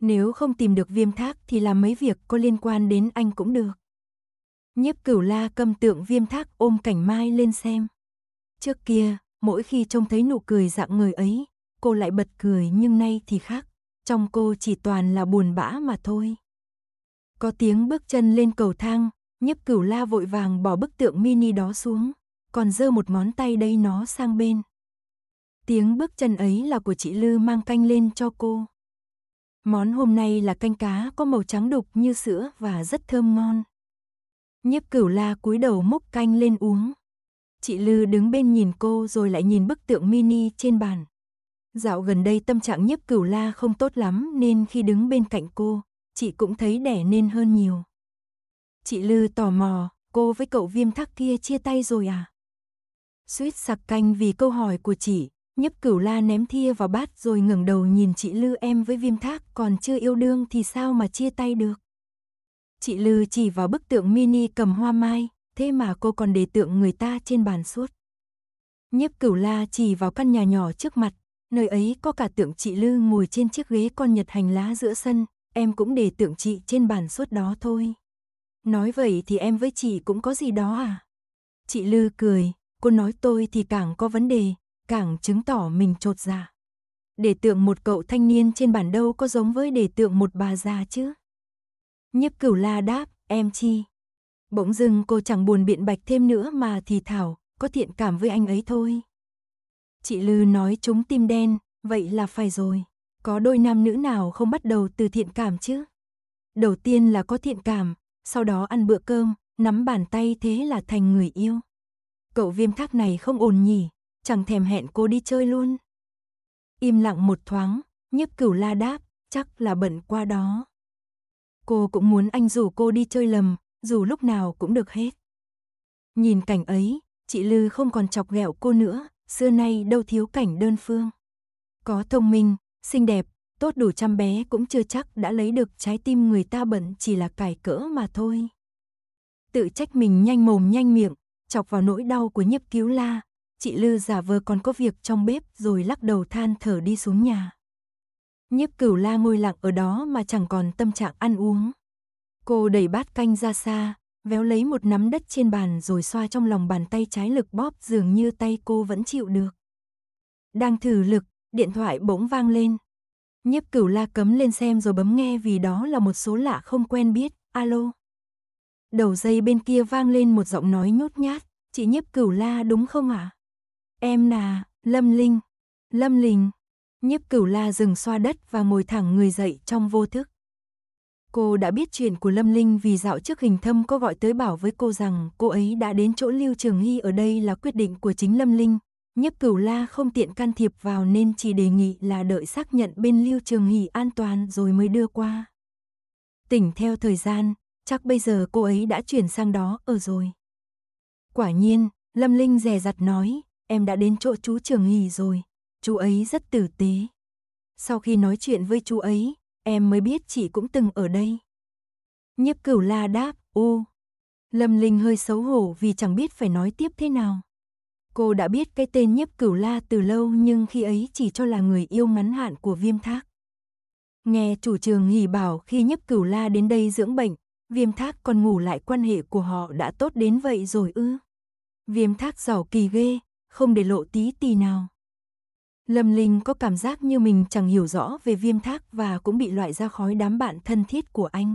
Nếu không tìm được viêm thác thì làm mấy việc có liên quan đến anh cũng được. Nhiếp cửu la cầm tượng viêm thác ôm cảnh mai lên xem. Trước kia, mỗi khi trông thấy nụ cười dạng người ấy, cô lại bật cười nhưng nay thì khác, trong cô chỉ toàn là buồn bã mà thôi. Có tiếng bước chân lên cầu thang, nhiếp cửu la vội vàng bỏ bức tượng mini đó xuống, còn giơ một ngón tay đây nó sang bên. Tiếng bước chân ấy là của chị Lư mang canh lên cho cô. Món hôm nay là canh cá có màu trắng đục như sữa và rất thơm ngon. Nhiếp cửu la cúi đầu múc canh lên uống. Chị Lư đứng bên nhìn cô rồi lại nhìn bức tượng mini trên bàn. Dạo gần đây tâm trạng nhiếp cửu la không tốt lắm nên khi đứng bên cạnh cô, chị cũng thấy đẻ nên hơn nhiều. Chị Lư tò mò, cô với cậu viêm thắc kia chia tay rồi à? Suýt sặc canh vì câu hỏi của chị, nhiếp cửu la ném thia vào bát rồi ngẩng đầu nhìn chị Lư em với viêm thác còn chưa yêu đương thì sao mà chia tay được chị Lư chỉ vào bức tượng mini cầm hoa mai, thế mà cô còn để tượng người ta trên bàn suốt. Nhiếp cửu la chỉ vào căn nhà nhỏ trước mặt, nơi ấy có cả tượng chị Lư ngồi trên chiếc ghế con nhật hành lá giữa sân, em cũng để tượng chị trên bàn suốt đó thôi. Nói vậy thì em với chị cũng có gì đó à? Chị Lư cười, cô nói tôi thì càng có vấn đề, càng chứng tỏ mình trột dạ. Để tượng một cậu thanh niên trên bàn đâu có giống với để tượng một bà già chứ? Nhiếp cửu la đáp, em chi. Bỗng dưng cô chẳng buồn biện bạch thêm nữa mà thì thảo, có thiện cảm với anh ấy thôi. Chị Lư nói chúng tim đen, vậy là phải rồi. Có đôi nam nữ nào không bắt đầu từ thiện cảm chứ? Đầu tiên là có thiện cảm, sau đó ăn bữa cơm, nắm bàn tay thế là thành người yêu. Cậu viêm thác này không ổn nhỉ, chẳng thèm hẹn cô đi chơi luôn. Im lặng một thoáng, nhấp cửu la đáp, chắc là bận qua đó. Cô cũng muốn anh rủ cô đi chơi lầm, dù lúc nào cũng được hết. Nhìn cảnh ấy, chị Lư không còn chọc ghẹo cô nữa, xưa nay đâu thiếu cảnh đơn phương. Có thông minh, xinh đẹp, tốt đủ chăm bé cũng chưa chắc đã lấy được trái tim người ta bận chỉ là cải cỡ mà thôi. Tự trách mình nhanh mồm nhanh miệng, chọc vào nỗi đau của nhiếp cứu la, chị Lư giả vờ còn có việc trong bếp rồi lắc đầu than thở đi xuống nhà. Nhiếp cửu la ngồi lặng ở đó mà chẳng còn tâm trạng ăn uống. Cô đẩy bát canh ra xa, véo lấy một nắm đất trên bàn rồi xoa trong lòng bàn tay trái lực bóp dường như tay cô vẫn chịu được. Đang thử lực, điện thoại bỗng vang lên. Nhiếp cửu la cấm lên xem rồi bấm nghe vì đó là một số lạ không quen biết, alo. Đầu dây bên kia vang lên một giọng nói nhút nhát, chị nhiếp cửu la đúng không ạ? À? Em là, Lâm Linh. Lâm Linh, Nhiếp cửu la dừng xoa đất và ngồi thẳng người dậy trong vô thức. Cô đã biết chuyện của Lâm Linh vì dạo trước hình thâm có gọi tới bảo với cô rằng cô ấy đã đến chỗ Lưu Trường Hy ở đây là quyết định của chính Lâm Linh. Nhấp cửu la không tiện can thiệp vào nên chỉ đề nghị là đợi xác nhận bên Lưu Trường Hy an toàn rồi mới đưa qua. Tỉnh theo thời gian, chắc bây giờ cô ấy đã chuyển sang đó ở rồi. Quả nhiên, Lâm Linh dè rặt nói, em đã đến chỗ chú Trường Hy rồi chú ấy rất tử tế. Sau khi nói chuyện với chú ấy, em mới biết chị cũng từng ở đây. Nhiếp cửu la đáp, ô. Lâm Linh hơi xấu hổ vì chẳng biết phải nói tiếp thế nào. Cô đã biết cái tên nhiếp cửu la từ lâu nhưng khi ấy chỉ cho là người yêu ngắn hạn của viêm thác. Nghe chủ trường hỉ bảo khi Nhấp cửu la đến đây dưỡng bệnh, viêm thác còn ngủ lại quan hệ của họ đã tốt đến vậy rồi ư. Viêm thác giàu kỳ ghê, không để lộ tí tì nào. Lâm Linh có cảm giác như mình chẳng hiểu rõ về viêm thác và cũng bị loại ra khói đám bạn thân thiết của anh.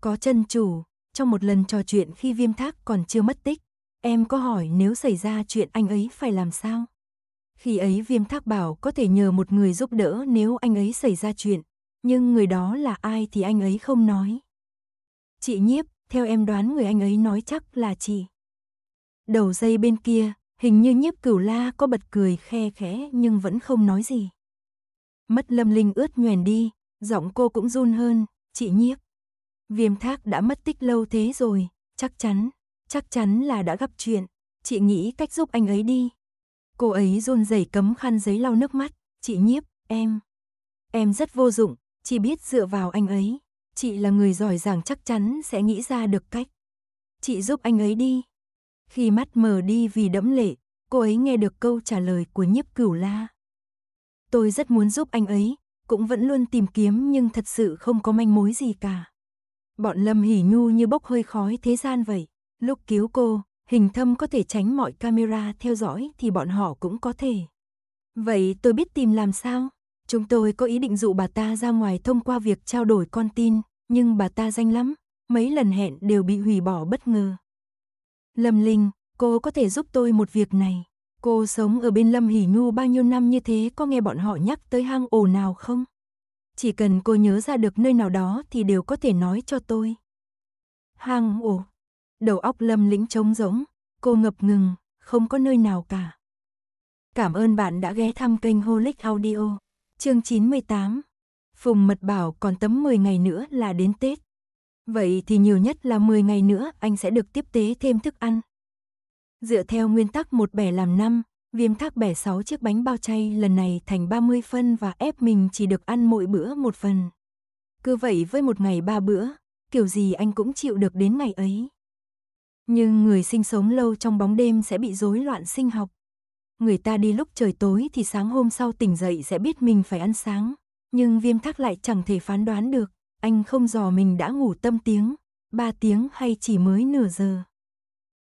Có chân chủ, trong một lần trò chuyện khi viêm thác còn chưa mất tích, em có hỏi nếu xảy ra chuyện anh ấy phải làm sao? Khi ấy viêm thác bảo có thể nhờ một người giúp đỡ nếu anh ấy xảy ra chuyện, nhưng người đó là ai thì anh ấy không nói. Chị nhiếp, theo em đoán người anh ấy nói chắc là chị. Đầu dây bên kia, Hình như nhiếp cửu la có bật cười khe khẽ nhưng vẫn không nói gì. Mất lâm linh ướt nhoèn đi, giọng cô cũng run hơn, chị nhiếp. Viêm thác đã mất tích lâu thế rồi, chắc chắn, chắc chắn là đã gặp chuyện. Chị nghĩ cách giúp anh ấy đi. Cô ấy run rẩy cấm khăn giấy lau nước mắt. Chị nhiếp, em. Em rất vô dụng, chỉ biết dựa vào anh ấy. Chị là người giỏi giảng chắc chắn sẽ nghĩ ra được cách. Chị giúp anh ấy đi. Khi mắt mờ đi vì đẫm lệ, cô ấy nghe được câu trả lời của nhiếp cửu la. Tôi rất muốn giúp anh ấy, cũng vẫn luôn tìm kiếm nhưng thật sự không có manh mối gì cả. Bọn Lâm Hỉ Nhu như bốc hơi khói thế gian vậy. Lúc cứu cô, hình thâm có thể tránh mọi camera theo dõi thì bọn họ cũng có thể. Vậy tôi biết tìm làm sao? Chúng tôi có ý định dụ bà ta ra ngoài thông qua việc trao đổi con tin, nhưng bà ta danh lắm, mấy lần hẹn đều bị hủy bỏ bất ngờ. Lâm Linh, cô có thể giúp tôi một việc này. Cô sống ở bên Lâm Hỷ Nhu bao nhiêu năm như thế có nghe bọn họ nhắc tới hang ổ nào không? Chỉ cần cô nhớ ra được nơi nào đó thì đều có thể nói cho tôi. Hang ổ. Đầu óc Lâm Lĩnh trống rỗng, cô ngập ngừng, không có nơi nào cả. Cảm ơn bạn đã ghé thăm kênh Holic Audio. Chương 98. Phùng Mật bảo còn tấm 10 ngày nữa là đến Tết. Vậy thì nhiều nhất là 10 ngày nữa anh sẽ được tiếp tế thêm thức ăn. Dựa theo nguyên tắc một bẻ làm năm, viêm thác bẻ 6 chiếc bánh bao chay lần này thành 30 phân và ép mình chỉ được ăn mỗi bữa một phần. Cứ vậy với một ngày ba bữa, kiểu gì anh cũng chịu được đến ngày ấy. Nhưng người sinh sống lâu trong bóng đêm sẽ bị rối loạn sinh học. Người ta đi lúc trời tối thì sáng hôm sau tỉnh dậy sẽ biết mình phải ăn sáng, nhưng viêm thác lại chẳng thể phán đoán được. Anh không dò mình đã ngủ tâm tiếng, ba tiếng hay chỉ mới nửa giờ.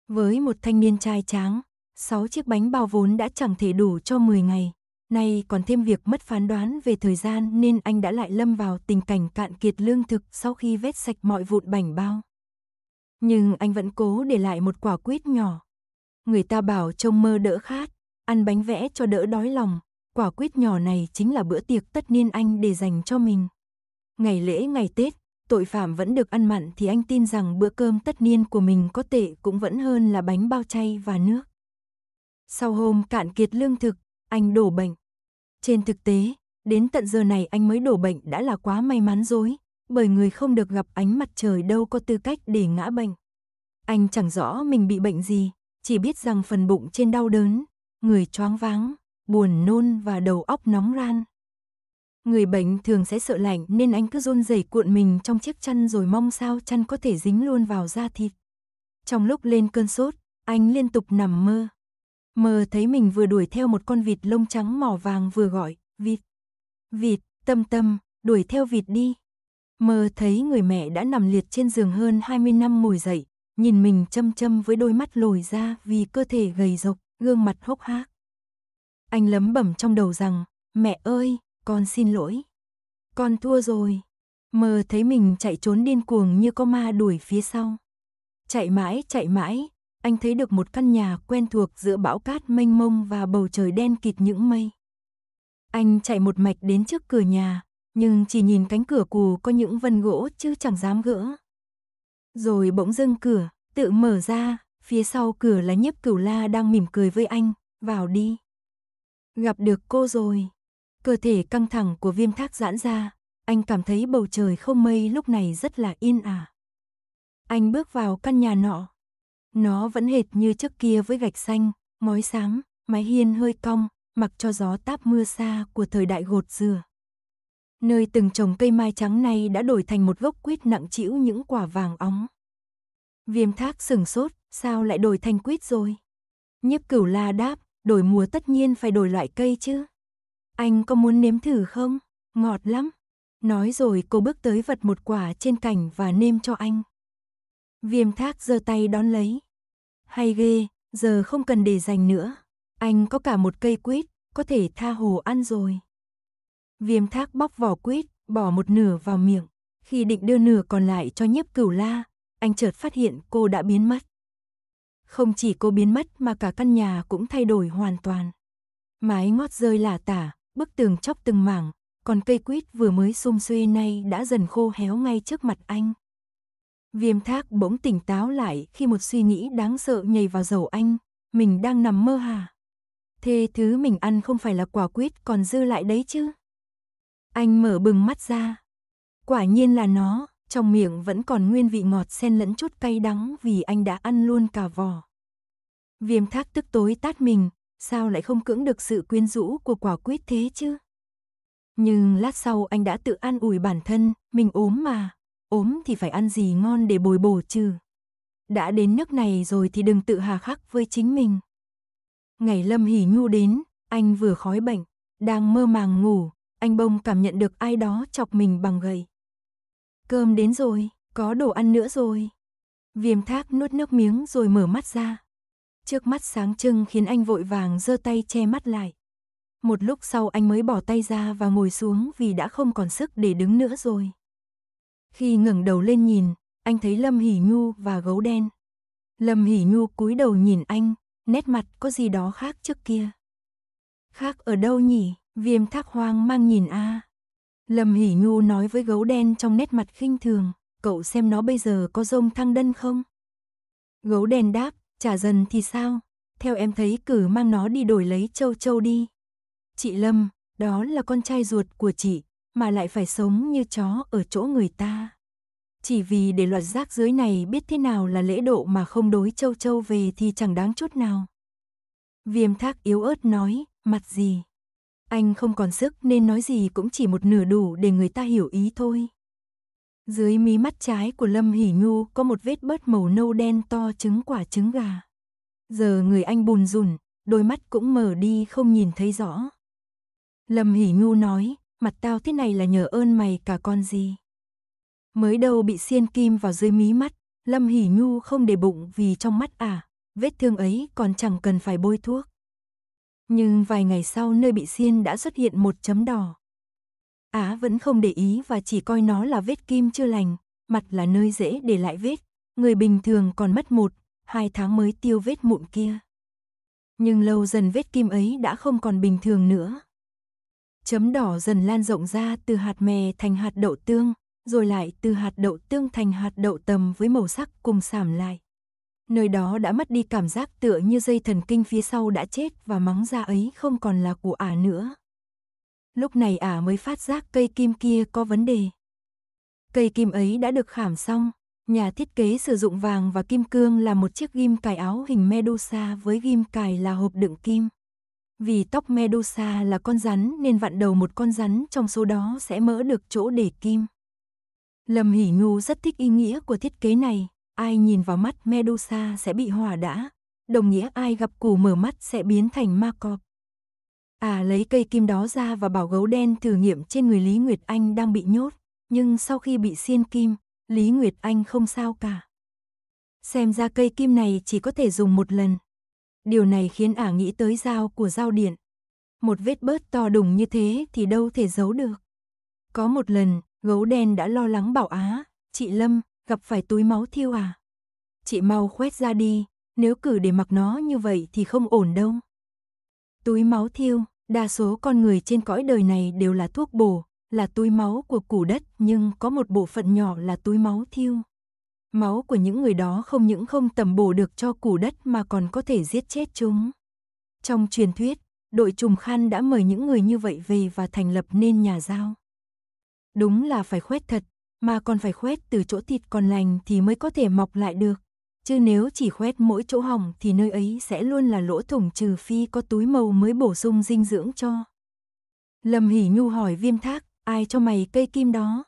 Với một thanh niên trai tráng, sáu chiếc bánh bao vốn đã chẳng thể đủ cho 10 ngày. Nay còn thêm việc mất phán đoán về thời gian nên anh đã lại lâm vào tình cảnh cạn kiệt lương thực sau khi vết sạch mọi vụn bảnh bao. Nhưng anh vẫn cố để lại một quả quýt nhỏ. Người ta bảo trông mơ đỡ khát, ăn bánh vẽ cho đỡ đói lòng. Quả quýt nhỏ này chính là bữa tiệc tất niên anh để dành cho mình ngày lễ ngày Tết, tội phạm vẫn được ăn mặn thì anh tin rằng bữa cơm tất niên của mình có tệ cũng vẫn hơn là bánh bao chay và nước. Sau hôm cạn kiệt lương thực, anh đổ bệnh. Trên thực tế, đến tận giờ này anh mới đổ bệnh đã là quá may mắn rồi, bởi người không được gặp ánh mặt trời đâu có tư cách để ngã bệnh. Anh chẳng rõ mình bị bệnh gì, chỉ biết rằng phần bụng trên đau đớn, người choáng váng, buồn nôn và đầu óc nóng ran. Người bệnh thường sẽ sợ lạnh nên anh cứ run rẩy cuộn mình trong chiếc chăn rồi mong sao chăn có thể dính luôn vào da thịt. Trong lúc lên cơn sốt, anh liên tục nằm mơ. Mơ thấy mình vừa đuổi theo một con vịt lông trắng mỏ vàng vừa gọi, vịt, vịt, tâm tâm, đuổi theo vịt đi. Mơ thấy người mẹ đã nằm liệt trên giường hơn 20 năm mùi dậy, nhìn mình châm châm với đôi mắt lồi ra vì cơ thể gầy rộc, gương mặt hốc hác. Anh lấm bẩm trong đầu rằng, mẹ ơi, con xin lỗi. Con thua rồi. Mờ thấy mình chạy trốn điên cuồng như có ma đuổi phía sau. Chạy mãi, chạy mãi, anh thấy được một căn nhà quen thuộc giữa bão cát mênh mông và bầu trời đen kịt những mây. Anh chạy một mạch đến trước cửa nhà, nhưng chỉ nhìn cánh cửa cù có những vân gỗ chứ chẳng dám gỡ. Rồi bỗng dưng cửa, tự mở ra, phía sau cửa là nhiếp cửu la đang mỉm cười với anh, vào đi. Gặp được cô rồi. Cơ thể căng thẳng của viêm thác giãn ra, anh cảm thấy bầu trời không mây lúc này rất là yên ả. Anh bước vào căn nhà nọ. Nó vẫn hệt như trước kia với gạch xanh, ngói sáng, mái hiên hơi cong, mặc cho gió táp mưa xa của thời đại gột dừa. Nơi từng trồng cây mai trắng này đã đổi thành một gốc quýt nặng trĩu những quả vàng óng. Viêm thác sừng sốt, sao lại đổi thành quýt rồi? Nhiếp cửu la đáp, đổi mùa tất nhiên phải đổi loại cây chứ. Anh có muốn nếm thử không? Ngọt lắm. Nói rồi cô bước tới vật một quả trên cành và nêm cho anh. Viêm thác giơ tay đón lấy. Hay ghê, giờ không cần để dành nữa. Anh có cả một cây quýt, có thể tha hồ ăn rồi. Viêm thác bóc vỏ quýt, bỏ một nửa vào miệng. Khi định đưa nửa còn lại cho nhiếp cửu la, anh chợt phát hiện cô đã biến mất. Không chỉ cô biến mất mà cả căn nhà cũng thay đổi hoàn toàn. Mái ngót rơi lả tả, bức tường chóc từng mảng, còn cây quýt vừa mới xung xuê nay đã dần khô héo ngay trước mặt anh. Viêm thác bỗng tỉnh táo lại khi một suy nghĩ đáng sợ nhảy vào dầu anh, mình đang nằm mơ hả? Thế thứ mình ăn không phải là quả quýt còn dư lại đấy chứ? Anh mở bừng mắt ra. Quả nhiên là nó, trong miệng vẫn còn nguyên vị ngọt xen lẫn chút cay đắng vì anh đã ăn luôn cả vỏ. Viêm thác tức tối tát mình, sao lại không cưỡng được sự quyến rũ của quả quýt thế chứ? Nhưng lát sau anh đã tự an ủi bản thân, mình ốm mà, ốm thì phải ăn gì ngon để bồi bổ chứ. Đã đến nước này rồi thì đừng tự hà khắc với chính mình. Ngày Lâm Hỉ Nhu đến, anh vừa khói bệnh, đang mơ màng ngủ, anh bông cảm nhận được ai đó chọc mình bằng gậy. Cơm đến rồi, có đồ ăn nữa rồi. Viêm thác nuốt nước miếng rồi mở mắt ra. Trước mắt sáng trưng khiến anh vội vàng giơ tay che mắt lại. Một lúc sau anh mới bỏ tay ra và ngồi xuống vì đã không còn sức để đứng nữa rồi. Khi ngẩng đầu lên nhìn, anh thấy Lâm Hỷ Nhu và gấu đen. Lâm Hỷ Nhu cúi đầu nhìn anh, nét mặt có gì đó khác trước kia. Khác ở đâu nhỉ? Viêm thác hoang mang nhìn a. À. Lâm Hỷ Nhu nói với gấu đen trong nét mặt khinh thường, cậu xem nó bây giờ có rông thăng đân không? Gấu đen đáp, Trả dần thì sao? Theo em thấy cử mang nó đi đổi lấy châu châu đi. Chị Lâm, đó là con trai ruột của chị, mà lại phải sống như chó ở chỗ người ta. Chỉ vì để loạt rác dưới này biết thế nào là lễ độ mà không đối châu châu về thì chẳng đáng chút nào. Viêm thác yếu ớt nói, mặt gì? Anh không còn sức nên nói gì cũng chỉ một nửa đủ để người ta hiểu ý thôi. Dưới mí mắt trái của Lâm Hỷ Nhu có một vết bớt màu nâu đen to trứng quả trứng gà. Giờ người anh bùn rùn, đôi mắt cũng mở đi không nhìn thấy rõ. Lâm Hỷ Nhu nói, mặt tao thế này là nhờ ơn mày cả con gì. Mới đầu bị xiên kim vào dưới mí mắt, Lâm Hỷ Nhu không để bụng vì trong mắt à, vết thương ấy còn chẳng cần phải bôi thuốc. Nhưng vài ngày sau nơi bị xiên đã xuất hiện một chấm đỏ. Á vẫn không để ý và chỉ coi nó là vết kim chưa lành, mặt là nơi dễ để lại vết, người bình thường còn mất một, hai tháng mới tiêu vết mụn kia. Nhưng lâu dần vết kim ấy đã không còn bình thường nữa. Chấm đỏ dần lan rộng ra từ hạt mè thành hạt đậu tương, rồi lại từ hạt đậu tương thành hạt đậu tầm với màu sắc cùng sảm lại. Nơi đó đã mất đi cảm giác tựa như dây thần kinh phía sau đã chết và mắng ra ấy không còn là của ả nữa lúc này ả mới phát giác cây kim kia có vấn đề. Cây kim ấy đã được khảm xong, nhà thiết kế sử dụng vàng và kim cương là một chiếc ghim cài áo hình Medusa với ghim cài là hộp đựng kim. Vì tóc Medusa là con rắn nên vặn đầu một con rắn trong số đó sẽ mỡ được chỗ để kim. Lâm Hỷ Nhu rất thích ý nghĩa của thiết kế này, ai nhìn vào mắt Medusa sẽ bị hỏa đã, đồng nghĩa ai gặp củ mở mắt sẽ biến thành ma cọp. À lấy cây kim đó ra và bảo gấu đen thử nghiệm trên người Lý Nguyệt Anh đang bị nhốt, nhưng sau khi bị xiên kim, Lý Nguyệt Anh không sao cả. Xem ra cây kim này chỉ có thể dùng một lần. Điều này khiến ả nghĩ tới dao của dao điện. Một vết bớt to đùng như thế thì đâu thể giấu được. Có một lần, gấu đen đã lo lắng bảo Á, chị Lâm, gặp phải túi máu thiêu à? Chị mau khoét ra đi, nếu cử để mặc nó như vậy thì không ổn đâu túi máu thiêu, đa số con người trên cõi đời này đều là thuốc bổ, là túi máu của củ đất nhưng có một bộ phận nhỏ là túi máu thiêu. Máu của những người đó không những không tầm bổ được cho củ đất mà còn có thể giết chết chúng. Trong truyền thuyết, đội trùng khan đã mời những người như vậy về và thành lập nên nhà giao. Đúng là phải khoét thật, mà còn phải khoét từ chỗ thịt còn lành thì mới có thể mọc lại được chứ nếu chỉ khoét mỗi chỗ hỏng thì nơi ấy sẽ luôn là lỗ thủng trừ phi có túi màu mới bổ sung dinh dưỡng cho. Lâm Hỷ Nhu hỏi viêm thác, ai cho mày cây kim đó?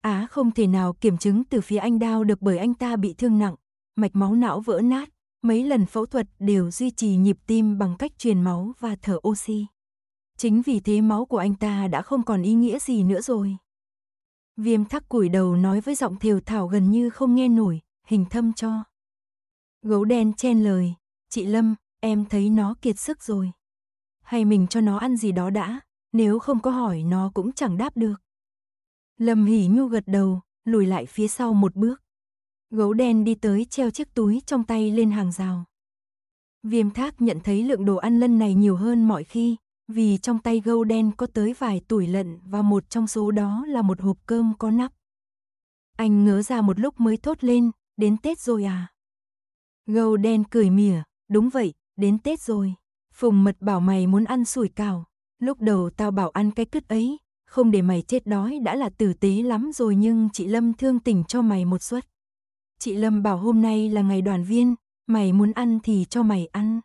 Á không thể nào kiểm chứng từ phía anh đao được bởi anh ta bị thương nặng, mạch máu não vỡ nát, mấy lần phẫu thuật đều duy trì nhịp tim bằng cách truyền máu và thở oxy. Chính vì thế máu của anh ta đã không còn ý nghĩa gì nữa rồi. Viêm thắc củi đầu nói với giọng thều thảo gần như không nghe nổi, hình thâm cho. Gấu đen chen lời, chị Lâm, em thấy nó kiệt sức rồi. Hay mình cho nó ăn gì đó đã, nếu không có hỏi nó cũng chẳng đáp được. Lâm hỉ nhu gật đầu, lùi lại phía sau một bước. Gấu đen đi tới treo chiếc túi trong tay lên hàng rào. Viêm thác nhận thấy lượng đồ ăn lân này nhiều hơn mọi khi, vì trong tay gấu đen có tới vài tuổi lận và một trong số đó là một hộp cơm có nắp. Anh ngớ ra một lúc mới thốt lên, đến Tết rồi à? Gâu đen cười mỉa, đúng vậy, đến Tết rồi. Phùng mật bảo mày muốn ăn sủi cảo, lúc đầu tao bảo ăn cái cứt ấy, không để mày chết đói đã là tử tế lắm rồi nhưng chị Lâm thương tình cho mày một suất. Chị Lâm bảo hôm nay là ngày đoàn viên, mày muốn ăn thì cho mày ăn.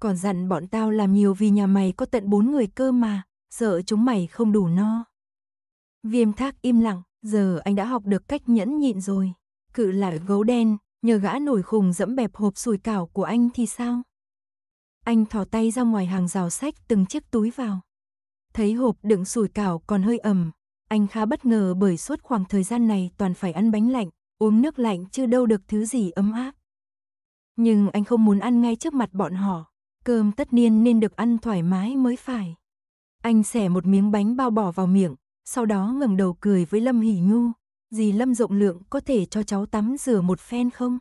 Còn dặn bọn tao làm nhiều vì nhà mày có tận bốn người cơ mà, sợ chúng mày không đủ no. Viêm thác im lặng, giờ anh đã học được cách nhẫn nhịn rồi cự lại gấu đen, nhờ gã nổi khùng dẫm bẹp hộp sùi cảo của anh thì sao? Anh thò tay ra ngoài hàng rào sách từng chiếc túi vào. Thấy hộp đựng sủi cảo còn hơi ẩm, anh khá bất ngờ bởi suốt khoảng thời gian này toàn phải ăn bánh lạnh, uống nước lạnh chứ đâu được thứ gì ấm áp. Nhưng anh không muốn ăn ngay trước mặt bọn họ, cơm tất niên nên được ăn thoải mái mới phải. Anh xẻ một miếng bánh bao bỏ vào miệng, sau đó ngẩng đầu cười với Lâm Hỷ Nhu, dì Lâm rộng lượng có thể cho cháu tắm rửa một phen không?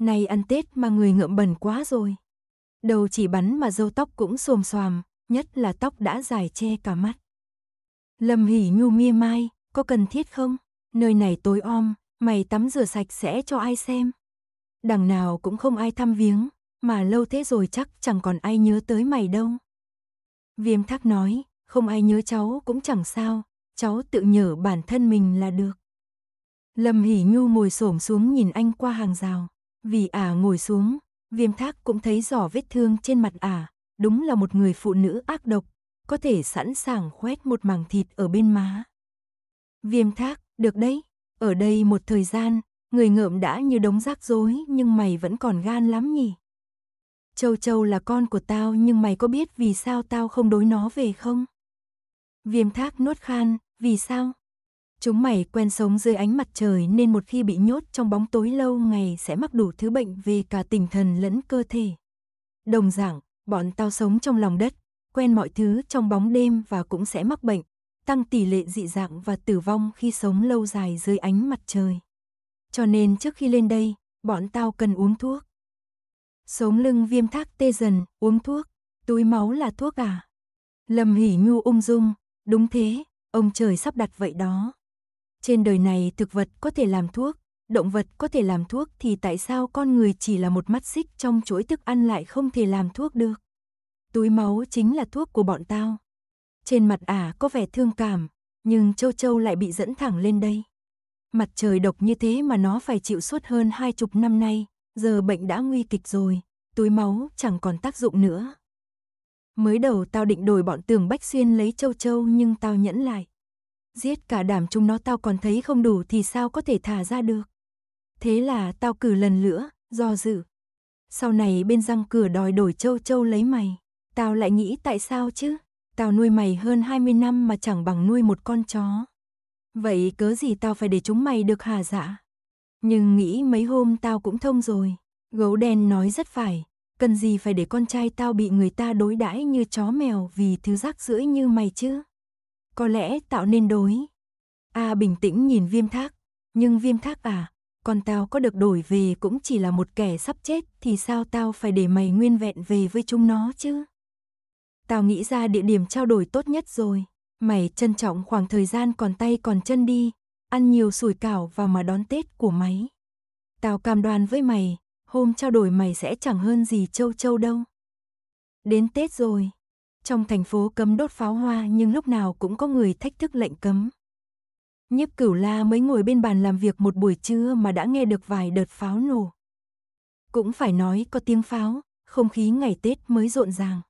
Này ăn Tết mà người ngượm bẩn quá rồi. Đầu chỉ bắn mà râu tóc cũng xồm xoàm, nhất là tóc đã dài che cả mắt. Lâm hỉ nhu mia mai, có cần thiết không? Nơi này tối om, mày tắm rửa sạch sẽ cho ai xem. Đằng nào cũng không ai thăm viếng, mà lâu thế rồi chắc chẳng còn ai nhớ tới mày đâu. Viêm thác nói, không ai nhớ cháu cũng chẳng sao, cháu tự nhở bản thân mình là được. Lâm Hỷ Nhu ngồi xổm xuống nhìn anh qua hàng rào. Vì ả ngồi xuống, viêm thác cũng thấy rõ vết thương trên mặt ả. Đúng là một người phụ nữ ác độc, có thể sẵn sàng khoét một mảng thịt ở bên má. Viêm thác, được đấy. Ở đây một thời gian, người ngợm đã như đống rác rối nhưng mày vẫn còn gan lắm nhỉ. Châu Châu là con của tao nhưng mày có biết vì sao tao không đối nó về không? Viêm thác nuốt khan, vì sao? Chúng mày quen sống dưới ánh mặt trời nên một khi bị nhốt trong bóng tối lâu ngày sẽ mắc đủ thứ bệnh về cả tinh thần lẫn cơ thể. Đồng dạng, bọn tao sống trong lòng đất, quen mọi thứ trong bóng đêm và cũng sẽ mắc bệnh, tăng tỷ lệ dị dạng và tử vong khi sống lâu dài dưới ánh mặt trời. Cho nên trước khi lên đây, bọn tao cần uống thuốc. Sống lưng viêm thác tê dần, uống thuốc, túi máu là thuốc à? Lâm hỉ Nhu ung dung, đúng thế, ông trời sắp đặt vậy đó. Trên đời này thực vật có thể làm thuốc, động vật có thể làm thuốc thì tại sao con người chỉ là một mắt xích trong chuỗi thức ăn lại không thể làm thuốc được? Túi máu chính là thuốc của bọn tao. Trên mặt ả à có vẻ thương cảm, nhưng châu châu lại bị dẫn thẳng lên đây. Mặt trời độc như thế mà nó phải chịu suốt hơn hai chục năm nay, giờ bệnh đã nguy kịch rồi, túi máu chẳng còn tác dụng nữa. Mới đầu tao định đổi bọn tường Bách Xuyên lấy châu châu nhưng tao nhẫn lại giết cả đảm chúng nó tao còn thấy không đủ thì sao có thể thả ra được. Thế là tao cử lần nữa, do dự. Sau này bên răng cửa đòi đổi châu châu lấy mày. Tao lại nghĩ tại sao chứ? Tao nuôi mày hơn 20 năm mà chẳng bằng nuôi một con chó. Vậy cớ gì tao phải để chúng mày được hà dạ? Nhưng nghĩ mấy hôm tao cũng thông rồi. Gấu đen nói rất phải. Cần gì phải để con trai tao bị người ta đối đãi như chó mèo vì thứ rác rưỡi như mày chứ? Có lẽ tạo nên đối. A à, bình tĩnh nhìn viêm thác. Nhưng viêm thác à, con tao có được đổi về cũng chỉ là một kẻ sắp chết thì sao tao phải để mày nguyên vẹn về với chúng nó chứ? Tao nghĩ ra địa điểm trao đổi tốt nhất rồi. Mày trân trọng khoảng thời gian còn tay còn chân đi. Ăn nhiều sủi cảo và mà đón Tết của mày. Tao cam đoan với mày, hôm trao đổi mày sẽ chẳng hơn gì châu châu đâu. Đến Tết rồi, trong thành phố cấm đốt pháo hoa nhưng lúc nào cũng có người thách thức lệnh cấm. Nhiếp cửu la mới ngồi bên bàn làm việc một buổi trưa mà đã nghe được vài đợt pháo nổ. Cũng phải nói có tiếng pháo, không khí ngày Tết mới rộn ràng.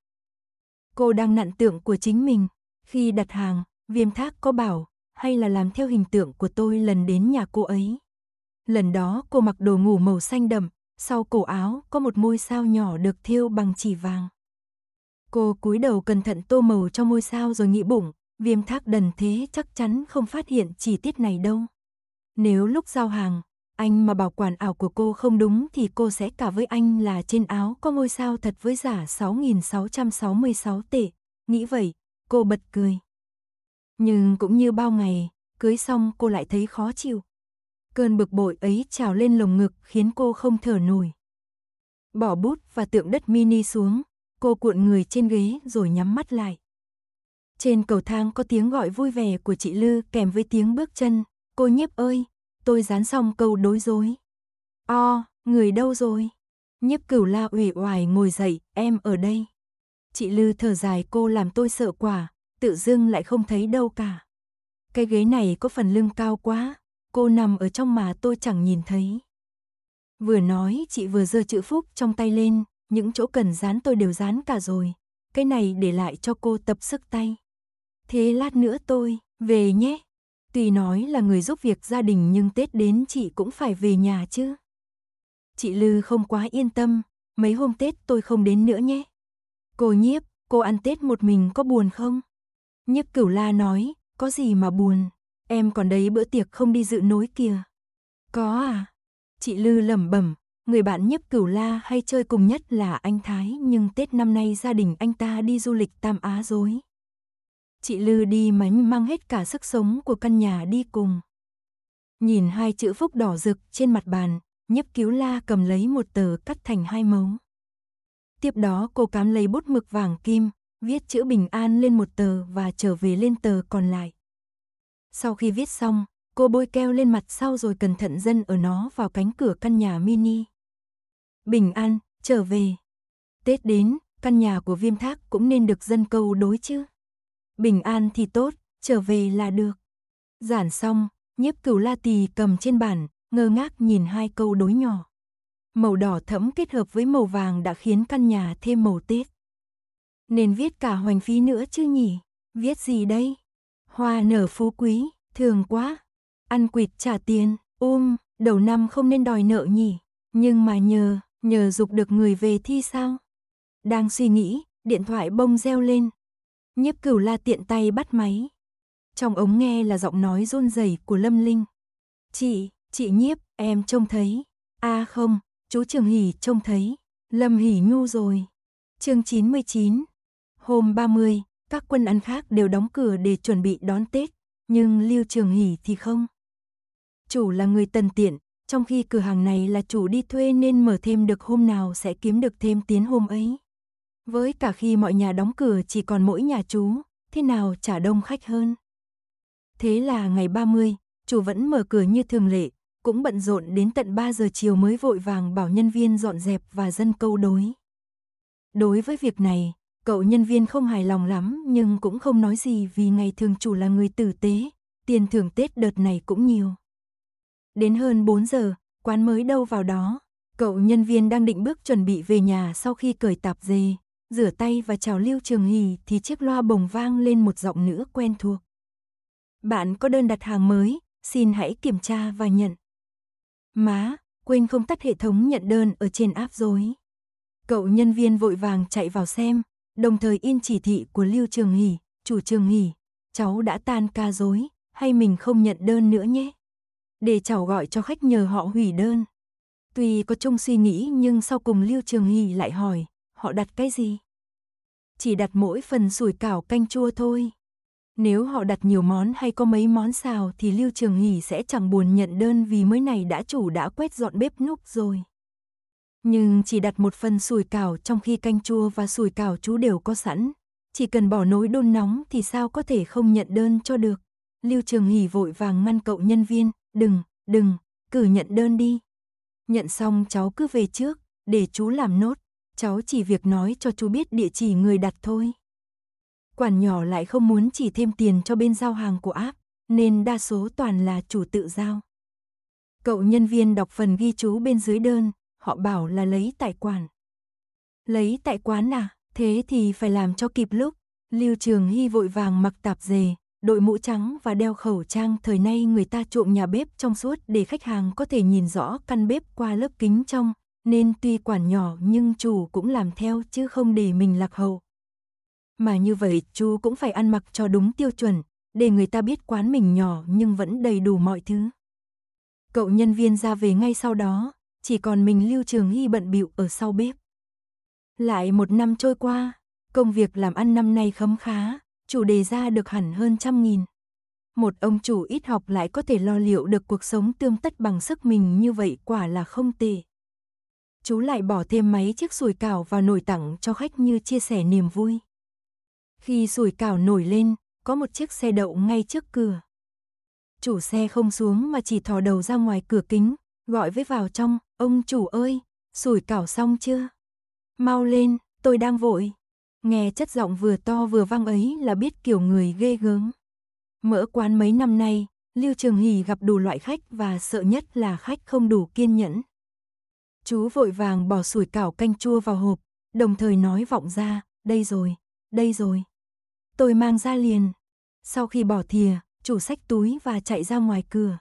Cô đang nặn tượng của chính mình, khi đặt hàng, viêm thác có bảo, hay là làm theo hình tượng của tôi lần đến nhà cô ấy. Lần đó cô mặc đồ ngủ màu xanh đậm, sau cổ áo có một ngôi sao nhỏ được thiêu bằng chỉ vàng. Cô cúi đầu cẩn thận tô màu cho môi sao rồi nghĩ bụng, viêm thác đần thế chắc chắn không phát hiện chi tiết này đâu. Nếu lúc giao hàng, anh mà bảo quản ảo của cô không đúng thì cô sẽ cả với anh là trên áo có ngôi sao thật với giả 6.666 tệ. Nghĩ vậy, cô bật cười. Nhưng cũng như bao ngày, cưới xong cô lại thấy khó chịu. Cơn bực bội ấy trào lên lồng ngực khiến cô không thở nổi. Bỏ bút và tượng đất mini xuống, Cô cuộn người trên ghế rồi nhắm mắt lại. Trên cầu thang có tiếng gọi vui vẻ của chị Lư kèm với tiếng bước chân. Cô nhiếp ơi, tôi dán xong câu đối dối. O, người đâu rồi? Nhiếp cửu la ủy oải ngồi dậy, em ở đây. Chị Lư thở dài cô làm tôi sợ quả, tự dưng lại không thấy đâu cả. Cái ghế này có phần lưng cao quá, cô nằm ở trong mà tôi chẳng nhìn thấy. Vừa nói chị vừa giơ chữ phúc trong tay lên, những chỗ cần dán tôi đều dán cả rồi. Cái này để lại cho cô tập sức tay. Thế lát nữa tôi về nhé. Tùy nói là người giúp việc gia đình nhưng Tết đến chị cũng phải về nhà chứ. Chị Lư không quá yên tâm, mấy hôm Tết tôi không đến nữa nhé. Cô nhiếp, cô ăn Tết một mình có buồn không? Nhiếp cửu la nói, có gì mà buồn, em còn đấy bữa tiệc không đi dự nối kìa. Có à? Chị Lư lẩm bẩm, người bạn nhấp cửu la hay chơi cùng nhất là anh Thái nhưng Tết năm nay gia đình anh ta đi du lịch Tam Á dối. Chị Lư đi mà mang hết cả sức sống của căn nhà đi cùng. Nhìn hai chữ phúc đỏ rực trên mặt bàn, nhấp cứu la cầm lấy một tờ cắt thành hai mấu. Tiếp đó cô cám lấy bút mực vàng kim, viết chữ bình an lên một tờ và trở về lên tờ còn lại. Sau khi viết xong, cô bôi keo lên mặt sau rồi cẩn thận dân ở nó vào cánh cửa căn nhà mini bình an, trở về. Tết đến, căn nhà của viêm thác cũng nên được dân câu đối chứ. Bình an thì tốt, trở về là được. Giản xong, nhiếp cửu la tì cầm trên bàn, ngơ ngác nhìn hai câu đối nhỏ. Màu đỏ thẫm kết hợp với màu vàng đã khiến căn nhà thêm màu Tết. Nên viết cả hoành phí nữa chứ nhỉ? Viết gì đây? Hoa nở phú quý, thường quá. Ăn quỵt trả tiền, ôm, um, đầu năm không nên đòi nợ nhỉ? Nhưng mà nhờ, nhờ dục được người về thi sao? Đang suy nghĩ, điện thoại bông reo lên. Nhiếp cửu la tiện tay bắt máy. Trong ống nghe là giọng nói run rẩy của Lâm Linh. Chị, chị nhiếp, em trông thấy. a à không, chú Trường Hỷ trông thấy. Lâm Hỷ nhu rồi. chương 99. Hôm 30, các quân ăn khác đều đóng cửa để chuẩn bị đón Tết. Nhưng Lưu Trường Hỷ thì không. Chủ là người tần tiện, trong khi cửa hàng này là chủ đi thuê nên mở thêm được hôm nào sẽ kiếm được thêm tiến hôm ấy. Với cả khi mọi nhà đóng cửa chỉ còn mỗi nhà chú, thế nào trả đông khách hơn. Thế là ngày 30, chủ vẫn mở cửa như thường lệ, cũng bận rộn đến tận 3 giờ chiều mới vội vàng bảo nhân viên dọn dẹp và dân câu đối. Đối với việc này, cậu nhân viên không hài lòng lắm nhưng cũng không nói gì vì ngày thường chủ là người tử tế, tiền thưởng Tết đợt này cũng nhiều. Đến hơn 4 giờ, quán mới đâu vào đó. Cậu nhân viên đang định bước chuẩn bị về nhà sau khi cởi tạp dề, rửa tay và chào Lưu Trường Hỷ thì chiếc loa bồng vang lên một giọng nữ quen thuộc. Bạn có đơn đặt hàng mới, xin hãy kiểm tra và nhận. Má, quên không tắt hệ thống nhận đơn ở trên app rồi. Cậu nhân viên vội vàng chạy vào xem, đồng thời in chỉ thị của Lưu Trường Hỷ, chủ Trường Hỷ, cháu đã tan ca dối, hay mình không nhận đơn nữa nhé để chào gọi cho khách nhờ họ hủy đơn. Tuy có chung suy nghĩ nhưng sau cùng Lưu Trường Hỷ lại hỏi, họ đặt cái gì? Chỉ đặt mỗi phần sủi cảo canh chua thôi. Nếu họ đặt nhiều món hay có mấy món xào thì Lưu Trường Hỷ sẽ chẳng buồn nhận đơn vì mới này đã chủ đã quét dọn bếp núc rồi. Nhưng chỉ đặt một phần sủi cảo trong khi canh chua và sủi cảo chú đều có sẵn. Chỉ cần bỏ nồi đun nóng thì sao có thể không nhận đơn cho được. Lưu Trường Hỷ vội vàng ngăn cậu nhân viên, đừng, đừng, cử nhận đơn đi. Nhận xong cháu cứ về trước, để chú làm nốt, cháu chỉ việc nói cho chú biết địa chỉ người đặt thôi. Quản nhỏ lại không muốn chỉ thêm tiền cho bên giao hàng của app, nên đa số toàn là chủ tự giao. Cậu nhân viên đọc phần ghi chú bên dưới đơn, họ bảo là lấy tại quản. Lấy tại quán à, thế thì phải làm cho kịp lúc. Lưu Trường Hy vội vàng mặc tạp dề, đội mũ trắng và đeo khẩu trang thời nay người ta trộm nhà bếp trong suốt để khách hàng có thể nhìn rõ căn bếp qua lớp kính trong, nên tuy quản nhỏ nhưng chủ cũng làm theo chứ không để mình lạc hậu. Mà như vậy chú cũng phải ăn mặc cho đúng tiêu chuẩn, để người ta biết quán mình nhỏ nhưng vẫn đầy đủ mọi thứ. Cậu nhân viên ra về ngay sau đó, chỉ còn mình Lưu Trường Hy bận bịu ở sau bếp. Lại một năm trôi qua, công việc làm ăn năm nay khấm khá, chủ đề ra được hẳn hơn trăm nghìn. Một ông chủ ít học lại có thể lo liệu được cuộc sống tương tất bằng sức mình như vậy quả là không tệ. Chú lại bỏ thêm mấy chiếc sủi cảo vào nồi tặng cho khách như chia sẻ niềm vui. Khi sủi cảo nổi lên, có một chiếc xe đậu ngay trước cửa. Chủ xe không xuống mà chỉ thò đầu ra ngoài cửa kính, gọi với vào trong, ông chủ ơi, sủi cảo xong chưa? Mau lên, tôi đang vội nghe chất giọng vừa to vừa vang ấy là biết kiểu người ghê gớm. Mỡ quán mấy năm nay, Lưu Trường Hỷ gặp đủ loại khách và sợ nhất là khách không đủ kiên nhẫn. Chú vội vàng bỏ sủi cảo canh chua vào hộp, đồng thời nói vọng ra, đây rồi, đây rồi. Tôi mang ra liền. Sau khi bỏ thìa, chủ sách túi và chạy ra ngoài cửa.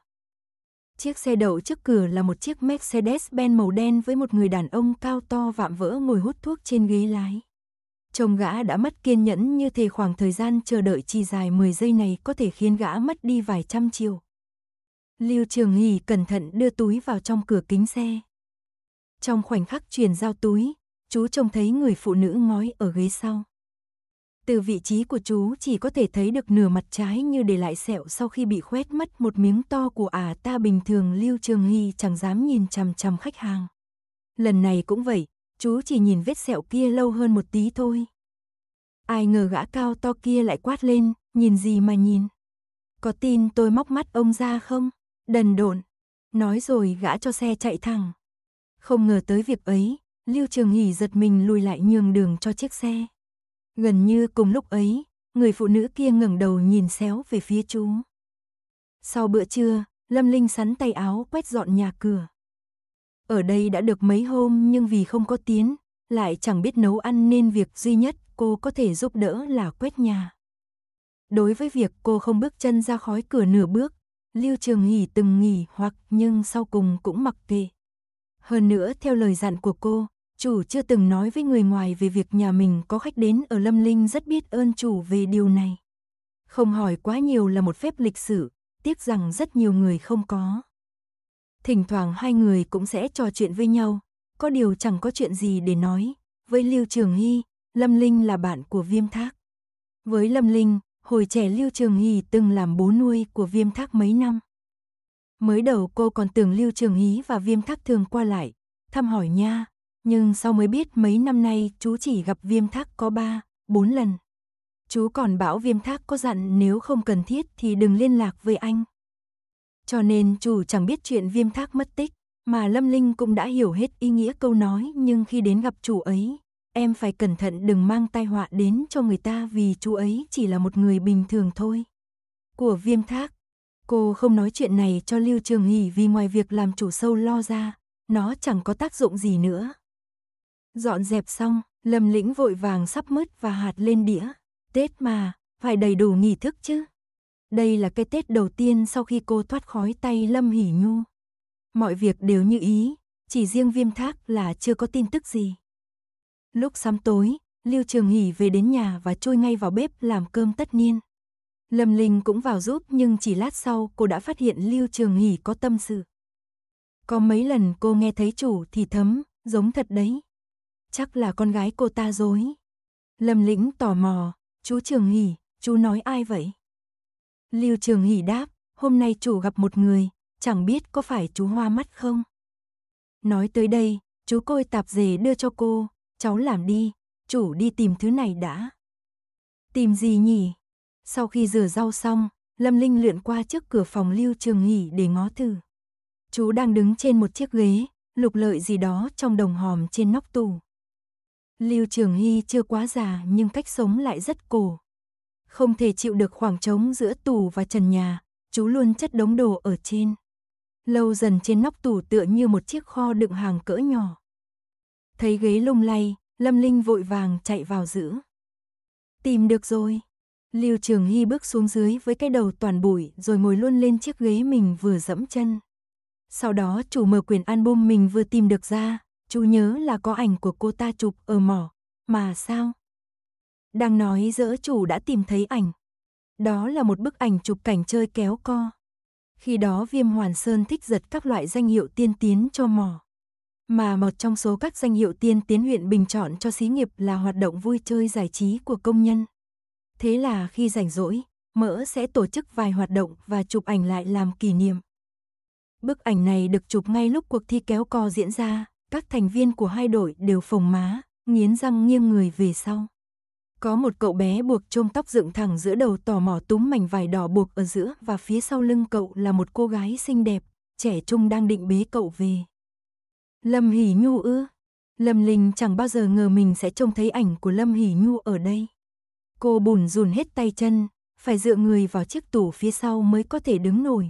Chiếc xe đậu trước cửa là một chiếc Mercedes-Benz màu đen với một người đàn ông cao to vạm vỡ ngồi hút thuốc trên ghế lái chồng gã đã mất kiên nhẫn như thế, khoảng thời gian chờ đợi chỉ dài 10 giây này có thể khiến gã mất đi vài trăm triệu. Lưu Trường Hỷ cẩn thận đưa túi vào trong cửa kính xe. Trong khoảnh khắc chuyển giao túi, chú trông thấy người phụ nữ ngói ở ghế sau. Từ vị trí của chú chỉ có thể thấy được nửa mặt trái như để lại sẹo sau khi bị khoét mất một miếng to của ả à ta bình thường Lưu Trường Hy chẳng dám nhìn chằm chằm khách hàng. Lần này cũng vậy, chú chỉ nhìn vết sẹo kia lâu hơn một tí thôi. Ai ngờ gã cao to kia lại quát lên, nhìn gì mà nhìn. Có tin tôi móc mắt ông ra không? Đần độn. Nói rồi gã cho xe chạy thẳng. Không ngờ tới việc ấy, Lưu Trường Hỷ giật mình lùi lại nhường đường cho chiếc xe. Gần như cùng lúc ấy, người phụ nữ kia ngẩng đầu nhìn xéo về phía chú. Sau bữa trưa, Lâm Linh sắn tay áo quét dọn nhà cửa. Ở đây đã được mấy hôm nhưng vì không có tiến, lại chẳng biết nấu ăn nên việc duy nhất cô có thể giúp đỡ là quét nhà. Đối với việc cô không bước chân ra khói cửa nửa bước, Lưu Trường Hỷ từng nghỉ hoặc nhưng sau cùng cũng mặc kệ. Hơn nữa theo lời dặn của cô, chủ chưa từng nói với người ngoài về việc nhà mình có khách đến ở Lâm Linh rất biết ơn chủ về điều này. Không hỏi quá nhiều là một phép lịch sử, tiếc rằng rất nhiều người không có thỉnh thoảng hai người cũng sẽ trò chuyện với nhau, có điều chẳng có chuyện gì để nói. Với Lưu Trường Hy, Lâm Linh là bạn của Viêm Thác. Với Lâm Linh, hồi trẻ Lưu Trường Hy từng làm bố nuôi của Viêm Thác mấy năm. Mới đầu cô còn tưởng Lưu Trường Hy và Viêm Thác thường qua lại, thăm hỏi nha, nhưng sau mới biết mấy năm nay chú chỉ gặp Viêm Thác có ba, bốn lần. Chú còn bảo Viêm Thác có dặn nếu không cần thiết thì đừng liên lạc với anh. Cho nên chủ chẳng biết chuyện viêm thác mất tích, mà Lâm Linh cũng đã hiểu hết ý nghĩa câu nói nhưng khi đến gặp chủ ấy, em phải cẩn thận đừng mang tai họa đến cho người ta vì chú ấy chỉ là một người bình thường thôi. Của viêm thác, cô không nói chuyện này cho Lưu Trường Hỷ vì ngoài việc làm chủ sâu lo ra, nó chẳng có tác dụng gì nữa. Dọn dẹp xong, Lâm Lĩnh vội vàng sắp mứt và hạt lên đĩa. Tết mà, phải đầy đủ nghỉ thức chứ. Đây là cái Tết đầu tiên sau khi cô thoát khói tay Lâm Hỷ Nhu. Mọi việc đều như ý, chỉ riêng viêm thác là chưa có tin tức gì. Lúc sắm tối, Lưu Trường Hỷ về đến nhà và chui ngay vào bếp làm cơm tất niên. Lâm Linh cũng vào giúp nhưng chỉ lát sau cô đã phát hiện Lưu Trường Hỷ có tâm sự. Có mấy lần cô nghe thấy chủ thì thấm, giống thật đấy. Chắc là con gái cô ta dối. Lâm Lĩnh tò mò, chú Trường Hỷ, chú nói ai vậy? Lưu Trường Hỷ đáp, hôm nay chủ gặp một người, chẳng biết có phải chú hoa mắt không? Nói tới đây, chú côi tạp dề đưa cho cô, cháu làm đi, chủ đi tìm thứ này đã. Tìm gì nhỉ? Sau khi rửa rau xong, Lâm Linh lượn qua trước cửa phòng Lưu Trường Hỷ để ngó thử. Chú đang đứng trên một chiếc ghế, lục lợi gì đó trong đồng hòm trên nóc tủ. Lưu Trường Hy chưa quá già nhưng cách sống lại rất cổ, không thể chịu được khoảng trống giữa tủ và trần nhà, chú luôn chất đống đồ ở trên. Lâu dần trên nóc tủ tựa như một chiếc kho đựng hàng cỡ nhỏ. Thấy ghế lung lay, Lâm Linh vội vàng chạy vào giữ. Tìm được rồi. Lưu Trường Hy bước xuống dưới với cái đầu toàn bụi rồi ngồi luôn lên chiếc ghế mình vừa dẫm chân. Sau đó chủ mở quyển album mình vừa tìm được ra, chú nhớ là có ảnh của cô ta chụp ở mỏ, mà sao? Đang nói dỡ chủ đã tìm thấy ảnh. Đó là một bức ảnh chụp cảnh chơi kéo co. Khi đó Viêm Hoàn Sơn thích giật các loại danh hiệu tiên tiến cho mỏ. Mà một trong số các danh hiệu tiên tiến huyện bình chọn cho xí nghiệp là hoạt động vui chơi giải trí của công nhân. Thế là khi rảnh rỗi, Mỡ sẽ tổ chức vài hoạt động và chụp ảnh lại làm kỷ niệm. Bức ảnh này được chụp ngay lúc cuộc thi kéo co diễn ra, các thành viên của hai đội đều phồng má, nghiến răng nghiêng người về sau. Có một cậu bé buộc chôm tóc dựng thẳng giữa đầu tò mò túm mảnh vải đỏ buộc ở giữa và phía sau lưng cậu là một cô gái xinh đẹp, trẻ trung đang định bế cậu về. Lâm Hỷ Nhu ư? Lâm Linh chẳng bao giờ ngờ mình sẽ trông thấy ảnh của Lâm Hỷ Nhu ở đây. Cô bùn rùn hết tay chân, phải dựa người vào chiếc tủ phía sau mới có thể đứng nổi.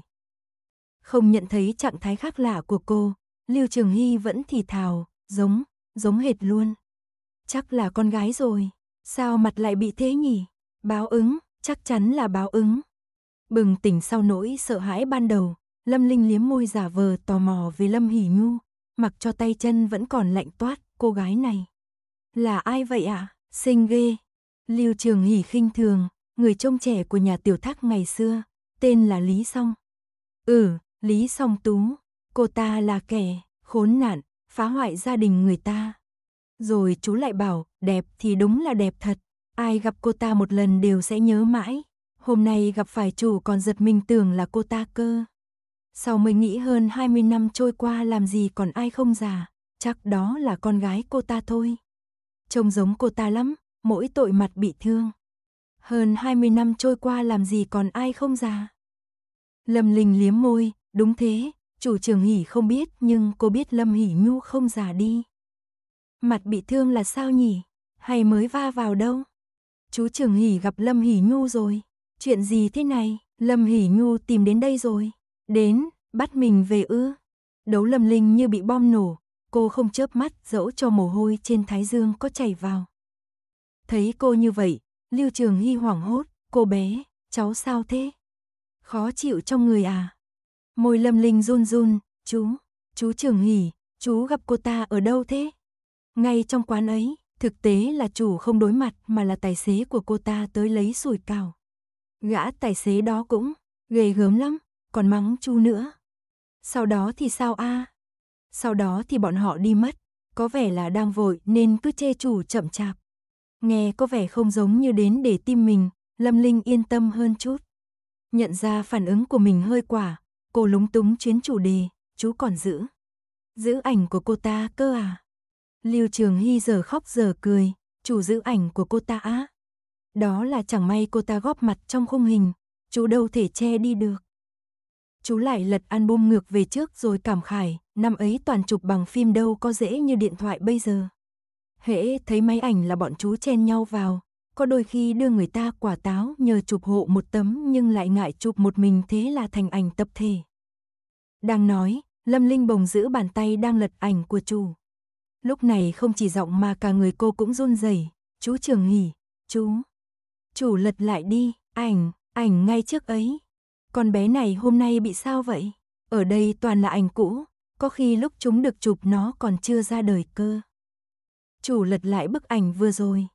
Không nhận thấy trạng thái khác lạ của cô, Lưu Trường Hy vẫn thì thào, giống, giống hệt luôn. Chắc là con gái rồi. Sao mặt lại bị thế nhỉ? Báo ứng, chắc chắn là báo ứng. Bừng tỉnh sau nỗi sợ hãi ban đầu, Lâm Linh liếm môi giả vờ tò mò về Lâm Hỉ Nhu, mặc cho tay chân vẫn còn lạnh toát, cô gái này. Là ai vậy ạ? À? Xinh ghê. Lưu Trường Hỉ khinh thường, người trông trẻ của nhà tiểu thác ngày xưa, tên là Lý Song. Ừ, Lý Song Tú, cô ta là kẻ khốn nạn, phá hoại gia đình người ta, rồi chú lại bảo, đẹp thì đúng là đẹp thật. Ai gặp cô ta một lần đều sẽ nhớ mãi. Hôm nay gặp phải chủ còn giật mình tưởng là cô ta cơ. Sau mới nghĩ hơn 20 năm trôi qua làm gì còn ai không già, chắc đó là con gái cô ta thôi. Trông giống cô ta lắm, mỗi tội mặt bị thương. Hơn 20 năm trôi qua làm gì còn ai không già. Lâm Linh liếm môi, đúng thế, chủ trường hỉ không biết nhưng cô biết Lâm hỉ Nhu không già đi. Mặt bị thương là sao nhỉ? Hay mới va vào đâu? Chú Trường Hỷ gặp Lâm Hỷ Nhu rồi. Chuyện gì thế này? Lâm Hỷ Nhu tìm đến đây rồi. Đến, bắt mình về ư. Đấu Lâm Linh như bị bom nổ. Cô không chớp mắt dẫu cho mồ hôi trên thái dương có chảy vào. Thấy cô như vậy, Lưu Trường Hy hoảng hốt. Cô bé, cháu sao thế? Khó chịu trong người à? Môi Lâm Linh run run. Chú, chú Trường Hỷ, chú gặp cô ta ở đâu thế? Ngay trong quán ấy, thực tế là chủ không đối mặt mà là tài xế của cô ta tới lấy sủi cảo. Gã tài xế đó cũng ghê gớm lắm, còn mắng chu nữa. Sau đó thì sao a? À? Sau đó thì bọn họ đi mất, có vẻ là đang vội nên cứ chê chủ chậm chạp. Nghe có vẻ không giống như đến để tim mình, Lâm Linh yên tâm hơn chút. Nhận ra phản ứng của mình hơi quả, cô lúng túng chuyến chủ đề, chú còn giữ. Giữ ảnh của cô ta cơ à? Lưu Trường Hy giờ khóc giờ cười, chủ giữ ảnh của cô ta á. Đó là chẳng may cô ta góp mặt trong khung hình, chú đâu thể che đi được. Chú lại lật album ngược về trước rồi cảm khải, năm ấy toàn chụp bằng phim đâu có dễ như điện thoại bây giờ. Hễ thấy máy ảnh là bọn chú chen nhau vào, có đôi khi đưa người ta quả táo nhờ chụp hộ một tấm nhưng lại ngại chụp một mình thế là thành ảnh tập thể. Đang nói, Lâm Linh bồng giữ bàn tay đang lật ảnh của chủ. Lúc này không chỉ giọng mà cả người cô cũng run rẩy. Chú Trường Hỷ, chú. Chủ lật lại đi, ảnh, ảnh ngay trước ấy. Con bé này hôm nay bị sao vậy? Ở đây toàn là ảnh cũ, có khi lúc chúng được chụp nó còn chưa ra đời cơ. Chủ lật lại bức ảnh vừa rồi.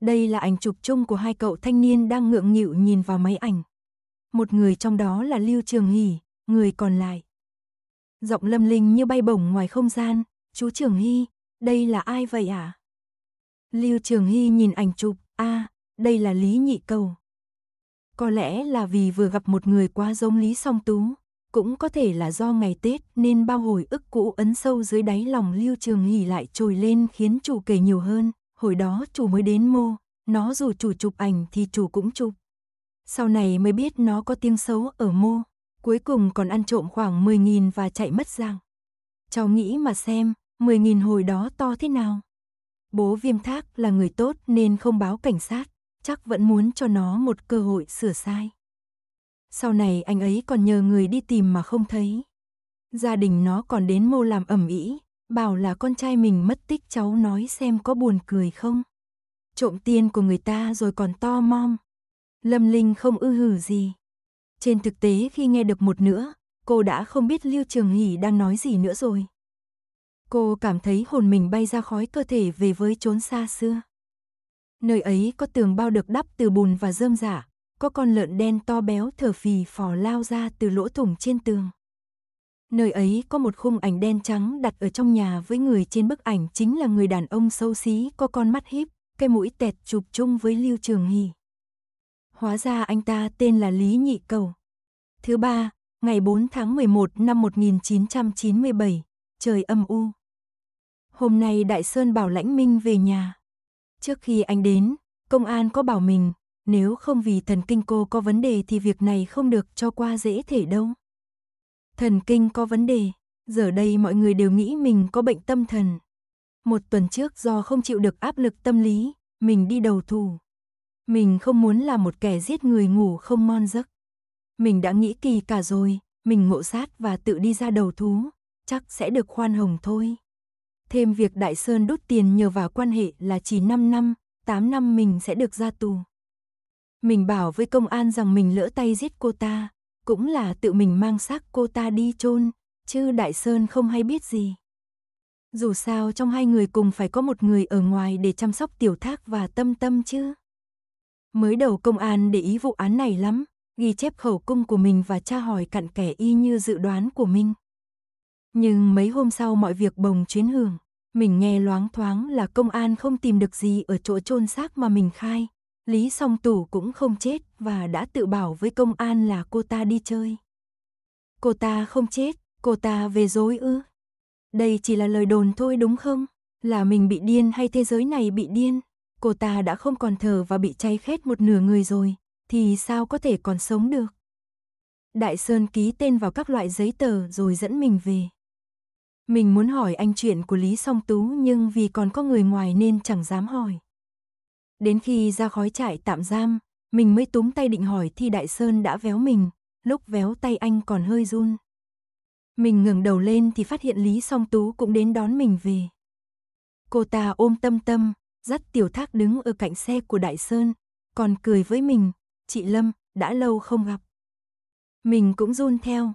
Đây là ảnh chụp chung của hai cậu thanh niên đang ngượng nghịu nhìn vào máy ảnh. Một người trong đó là Lưu Trường Hỷ, người còn lại. Giọng lâm linh như bay bổng ngoài không gian, chú Trường Hy, đây là ai vậy à? Lưu Trường Hy nhìn ảnh chụp, a, à, đây là Lý Nhị Cầu. Có lẽ là vì vừa gặp một người quá giống Lý Song Tú, cũng có thể là do ngày Tết nên bao hồi ức cũ ấn sâu dưới đáy lòng Lưu Trường Hỷ lại trồi lên khiến chủ kể nhiều hơn, hồi đó chủ mới đến mô, nó dù chủ chụp ảnh thì chủ cũng chụp. Sau này mới biết nó có tiếng xấu ở mô, cuối cùng còn ăn trộm khoảng 10.000 và chạy mất giang. Cháu nghĩ mà xem, mười nghìn hồi đó to thế nào? Bố Viêm Thác là người tốt nên không báo cảnh sát, chắc vẫn muốn cho nó một cơ hội sửa sai. Sau này anh ấy còn nhờ người đi tìm mà không thấy. Gia đình nó còn đến mô làm ẩm ĩ, bảo là con trai mình mất tích cháu nói xem có buồn cười không. Trộm tiền của người ta rồi còn to mom. Lâm Linh không ư hử gì. Trên thực tế khi nghe được một nữa, cô đã không biết Lưu Trường Hỷ đang nói gì nữa rồi. Cô cảm thấy hồn mình bay ra khói cơ thể về với chốn xa xưa. Nơi ấy có tường bao được đắp từ bùn và rơm rạ, có con lợn đen to béo thở phì phò lao ra từ lỗ thủng trên tường. Nơi ấy có một khung ảnh đen trắng đặt ở trong nhà với người trên bức ảnh chính là người đàn ông xấu xí có con mắt híp, cái mũi tẹt chụp chung với Lưu Trường Hỷ. Hóa ra anh ta tên là Lý Nhị Cầu. Thứ ba, ngày 4 tháng 11 năm 1997, trời âm u hôm nay Đại Sơn bảo Lãnh Minh về nhà. Trước khi anh đến, công an có bảo mình, nếu không vì thần kinh cô có vấn đề thì việc này không được cho qua dễ thể đâu. Thần kinh có vấn đề, giờ đây mọi người đều nghĩ mình có bệnh tâm thần. Một tuần trước do không chịu được áp lực tâm lý, mình đi đầu thù. Mình không muốn là một kẻ giết người ngủ không mon giấc. Mình đã nghĩ kỳ cả rồi, mình ngộ sát và tự đi ra đầu thú, chắc sẽ được khoan hồng thôi. Thêm việc Đại Sơn đốt tiền nhờ vào quan hệ là chỉ 5 năm, 8 năm mình sẽ được ra tù. Mình bảo với công an rằng mình lỡ tay giết cô ta, cũng là tự mình mang xác cô ta đi chôn, chứ Đại Sơn không hay biết gì. Dù sao trong hai người cùng phải có một người ở ngoài để chăm sóc tiểu thác và tâm tâm chứ. Mới đầu công an để ý vụ án này lắm, ghi chép khẩu cung của mình và tra hỏi cặn kẽ y như dự đoán của mình. Nhưng mấy hôm sau mọi việc bồng chuyến hưởng, mình nghe loáng thoáng là công an không tìm được gì ở chỗ chôn xác mà mình khai. Lý song tủ cũng không chết và đã tự bảo với công an là cô ta đi chơi. Cô ta không chết, cô ta về dối ư. Đây chỉ là lời đồn thôi đúng không? Là mình bị điên hay thế giới này bị điên? Cô ta đã không còn thở và bị cháy khét một nửa người rồi, thì sao có thể còn sống được? Đại Sơn ký tên vào các loại giấy tờ rồi dẫn mình về. Mình muốn hỏi anh chuyện của Lý Song Tú nhưng vì còn có người ngoài nên chẳng dám hỏi. Đến khi ra khói trại tạm giam, mình mới túm tay định hỏi thì Đại Sơn đã véo mình, lúc véo tay anh còn hơi run. Mình ngẩng đầu lên thì phát hiện Lý Song Tú cũng đến đón mình về. Cô ta ôm tâm tâm, dắt tiểu thác đứng ở cạnh xe của Đại Sơn, còn cười với mình, chị Lâm, đã lâu không gặp. Mình cũng run theo,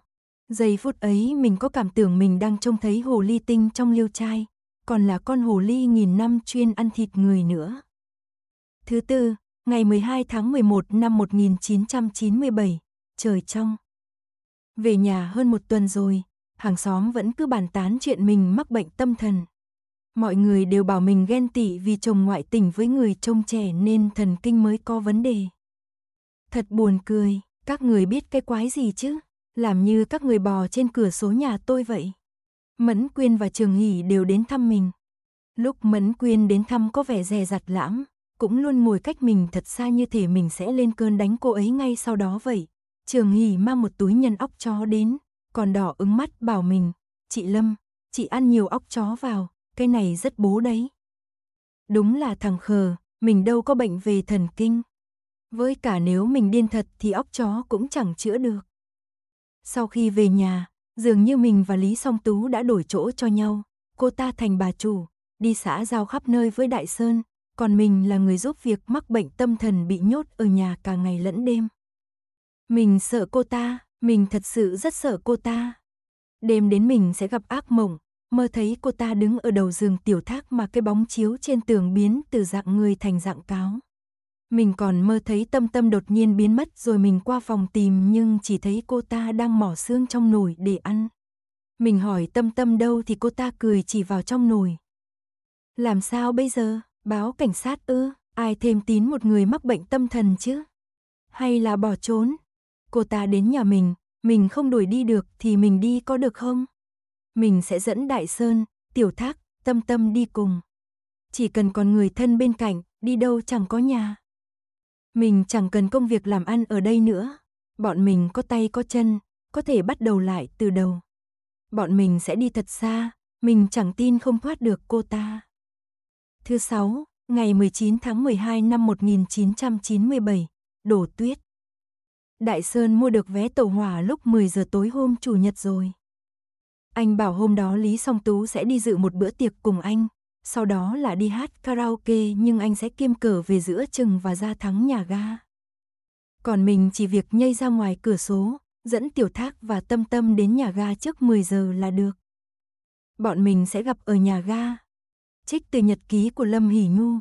Giây phút ấy mình có cảm tưởng mình đang trông thấy hồ ly tinh trong liêu trai, còn là con hồ ly nghìn năm chuyên ăn thịt người nữa. Thứ tư, ngày 12 tháng 11 năm 1997, trời trong. Về nhà hơn một tuần rồi, hàng xóm vẫn cứ bàn tán chuyện mình mắc bệnh tâm thần. Mọi người đều bảo mình ghen tị vì chồng ngoại tình với người trông trẻ nên thần kinh mới có vấn đề. Thật buồn cười, các người biết cái quái gì chứ? làm như các người bò trên cửa số nhà tôi vậy. Mẫn Quyên và Trường Hỷ đều đến thăm mình. Lúc Mẫn Quyên đến thăm có vẻ dè dặt lãm, cũng luôn ngồi cách mình thật xa như thể mình sẽ lên cơn đánh cô ấy ngay sau đó vậy. Trường Hỷ mang một túi nhân óc chó đến, còn đỏ ứng mắt bảo mình, chị Lâm, chị ăn nhiều óc chó vào, cái này rất bố đấy. Đúng là thằng khờ, mình đâu có bệnh về thần kinh. Với cả nếu mình điên thật thì óc chó cũng chẳng chữa được. Sau khi về nhà, dường như mình và Lý Song Tú đã đổi chỗ cho nhau, cô ta thành bà chủ, đi xã giao khắp nơi với Đại Sơn, còn mình là người giúp việc mắc bệnh tâm thần bị nhốt ở nhà cả ngày lẫn đêm. Mình sợ cô ta, mình thật sự rất sợ cô ta. Đêm đến mình sẽ gặp ác mộng, mơ thấy cô ta đứng ở đầu giường tiểu thác mà cái bóng chiếu trên tường biến từ dạng người thành dạng cáo. Mình còn mơ thấy tâm tâm đột nhiên biến mất rồi mình qua phòng tìm nhưng chỉ thấy cô ta đang mỏ xương trong nồi để ăn. Mình hỏi tâm tâm đâu thì cô ta cười chỉ vào trong nồi. Làm sao bây giờ, báo cảnh sát ư, ai thêm tín một người mắc bệnh tâm thần chứ? Hay là bỏ trốn? Cô ta đến nhà mình, mình không đuổi đi được thì mình đi có được không? Mình sẽ dẫn Đại Sơn, Tiểu Thác, Tâm Tâm đi cùng. Chỉ cần còn người thân bên cạnh, đi đâu chẳng có nhà. Mình chẳng cần công việc làm ăn ở đây nữa. Bọn mình có tay có chân, có thể bắt đầu lại từ đầu. Bọn mình sẽ đi thật xa, mình chẳng tin không thoát được cô ta. Thứ sáu, ngày 19 tháng 12 năm 1997, đổ tuyết. Đại Sơn mua được vé tàu hỏa lúc 10 giờ tối hôm chủ nhật rồi. Anh bảo hôm đó Lý Song Tú sẽ đi dự một bữa tiệc cùng anh, sau đó là đi hát karaoke nhưng anh sẽ kiêm cờ về giữa chừng và ra thắng nhà ga. Còn mình chỉ việc nhây ra ngoài cửa số, dẫn Tiểu Thác và Tâm Tâm đến nhà ga trước 10 giờ là được. Bọn mình sẽ gặp ở nhà ga. Trích từ nhật ký của Lâm Hỷ Nhu.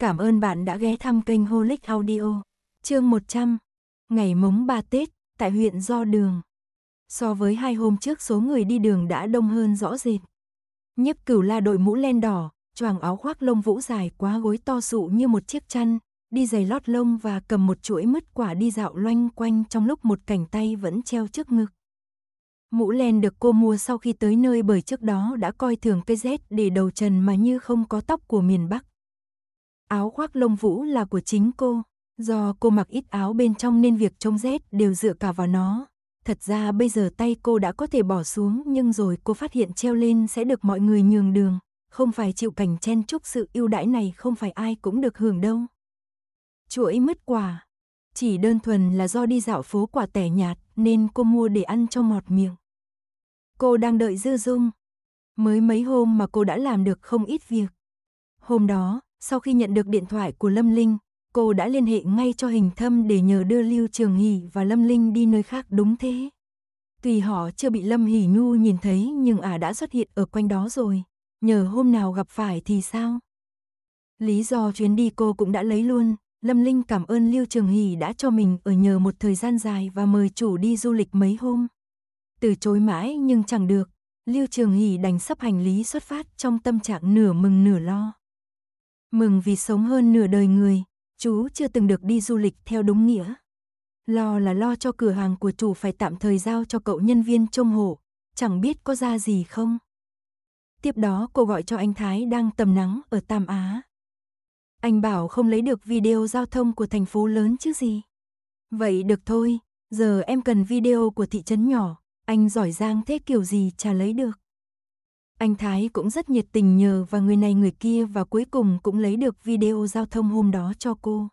Cảm ơn bạn đã ghé thăm kênh Holic Audio. Chương 100. Ngày mống 3 Tết tại huyện Do Đường. So với hai hôm trước số người đi đường đã đông hơn rõ rệt. Nhiếp cửu la đội mũ len đỏ, choàng áo khoác lông vũ dài quá gối to sụ như một chiếc chăn, đi giày lót lông và cầm một chuỗi mứt quả đi dạo loanh quanh trong lúc một cành tay vẫn treo trước ngực. Mũ len được cô mua sau khi tới nơi bởi trước đó đã coi thường cái rét để đầu trần mà như không có tóc của miền Bắc. Áo khoác lông vũ là của chính cô, do cô mặc ít áo bên trong nên việc trông rét đều dựa cả vào nó, Thật ra bây giờ tay cô đã có thể bỏ xuống nhưng rồi cô phát hiện treo lên sẽ được mọi người nhường đường, không phải chịu cảnh chen chúc sự ưu đãi này không phải ai cũng được hưởng đâu. Chuỗi mứt quả, chỉ đơn thuần là do đi dạo phố quả tẻ nhạt nên cô mua để ăn cho ngọt miệng. Cô đang đợi dư dung, mới mấy hôm mà cô đã làm được không ít việc. Hôm đó, sau khi nhận được điện thoại của Lâm Linh, cô đã liên hệ ngay cho hình thâm để nhờ đưa Lưu Trường Hỷ và Lâm Linh đi nơi khác đúng thế. Tùy họ chưa bị Lâm Hỷ Nhu nhìn thấy nhưng ả à đã xuất hiện ở quanh đó rồi, nhờ hôm nào gặp phải thì sao? Lý do chuyến đi cô cũng đã lấy luôn, Lâm Linh cảm ơn Lưu Trường Hỷ đã cho mình ở nhờ một thời gian dài và mời chủ đi du lịch mấy hôm. Từ chối mãi nhưng chẳng được, Lưu Trường Hỷ đành sắp hành lý xuất phát trong tâm trạng nửa mừng nửa lo. Mừng vì sống hơn nửa đời người, Chú chưa từng được đi du lịch theo đúng nghĩa. Lo là lo cho cửa hàng của chủ phải tạm thời giao cho cậu nhân viên trông hộ, chẳng biết có ra gì không. Tiếp đó cô gọi cho anh Thái đang tầm nắng ở Tam Á. Anh bảo không lấy được video giao thông của thành phố lớn chứ gì. Vậy được thôi, giờ em cần video của thị trấn nhỏ, anh giỏi giang thế kiểu gì chả lấy được. Anh Thái cũng rất nhiệt tình nhờ và người này người kia và cuối cùng cũng lấy được video giao thông hôm đó cho cô.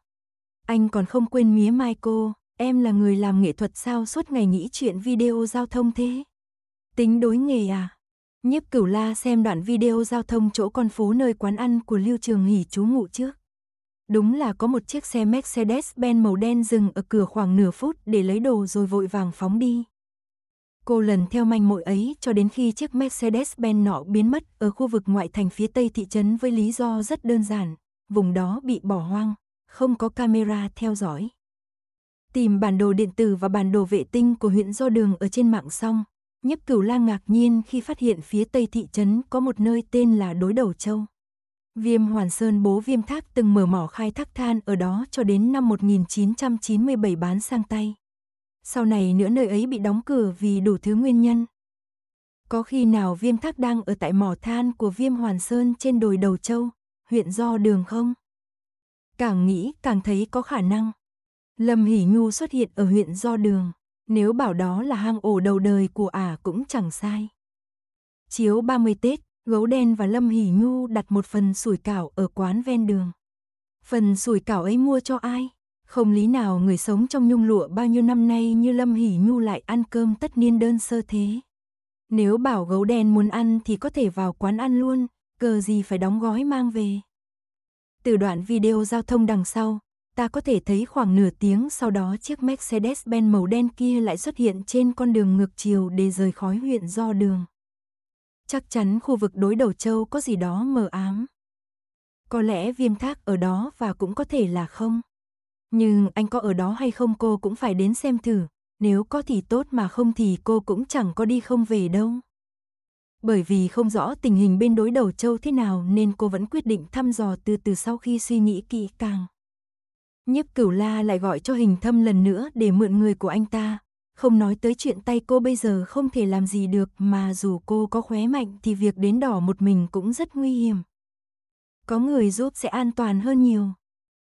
Anh còn không quên mía mai cô, em là người làm nghệ thuật sao suốt ngày nghĩ chuyện video giao thông thế? Tính đối nghề à? Nhiếp cửu la xem đoạn video giao thông chỗ con phố nơi quán ăn của Lưu Trường Hỷ chú ngụ trước. Đúng là có một chiếc xe Mercedes-Benz màu đen dừng ở cửa khoảng nửa phút để lấy đồ rồi vội vàng phóng đi. Cô lần theo manh mội ấy cho đến khi chiếc Mercedes-Benz nọ biến mất ở khu vực ngoại thành phía tây thị trấn với lý do rất đơn giản, vùng đó bị bỏ hoang, không có camera theo dõi. Tìm bản đồ điện tử và bản đồ vệ tinh của huyện Do Đường ở trên mạng xong, Nhấp Cửu Lang ngạc nhiên khi phát hiện phía tây thị trấn có một nơi tên là Đối Đầu Châu. Viêm Hoàn Sơn bố Viêm Thác từng mở mỏ khai thác than ở đó cho đến năm 1997 bán sang tay sau này nữa nơi ấy bị đóng cửa vì đủ thứ nguyên nhân. Có khi nào viêm thác đang ở tại mỏ than của viêm Hoàn Sơn trên đồi Đầu Châu, huyện Do Đường không? Càng nghĩ càng thấy có khả năng. Lâm Hỷ Nhu xuất hiện ở huyện Do Đường, nếu bảo đó là hang ổ đầu đời của ả cũng chẳng sai. Chiếu 30 Tết, Gấu Đen và Lâm Hỷ Nhu đặt một phần sủi cảo ở quán ven đường. Phần sủi cảo ấy mua cho ai? Không lý nào người sống trong nhung lụa bao nhiêu năm nay như Lâm Hỷ Nhu lại ăn cơm tất niên đơn sơ thế. Nếu bảo gấu đen muốn ăn thì có thể vào quán ăn luôn, cờ gì phải đóng gói mang về. Từ đoạn video giao thông đằng sau, ta có thể thấy khoảng nửa tiếng sau đó chiếc Mercedes-Benz màu đen kia lại xuất hiện trên con đường ngược chiều để rời khói huyện do đường. Chắc chắn khu vực đối đầu châu có gì đó mờ ám. Có lẽ viêm thác ở đó và cũng có thể là không. Nhưng anh có ở đó hay không cô cũng phải đến xem thử, nếu có thì tốt mà không thì cô cũng chẳng có đi không về đâu. Bởi vì không rõ tình hình bên đối đầu châu thế nào nên cô vẫn quyết định thăm dò từ từ sau khi suy nghĩ kỹ càng. Nhiếp cửu la lại gọi cho hình thâm lần nữa để mượn người của anh ta. Không nói tới chuyện tay cô bây giờ không thể làm gì được mà dù cô có khóe mạnh thì việc đến đỏ một mình cũng rất nguy hiểm. Có người giúp sẽ an toàn hơn nhiều.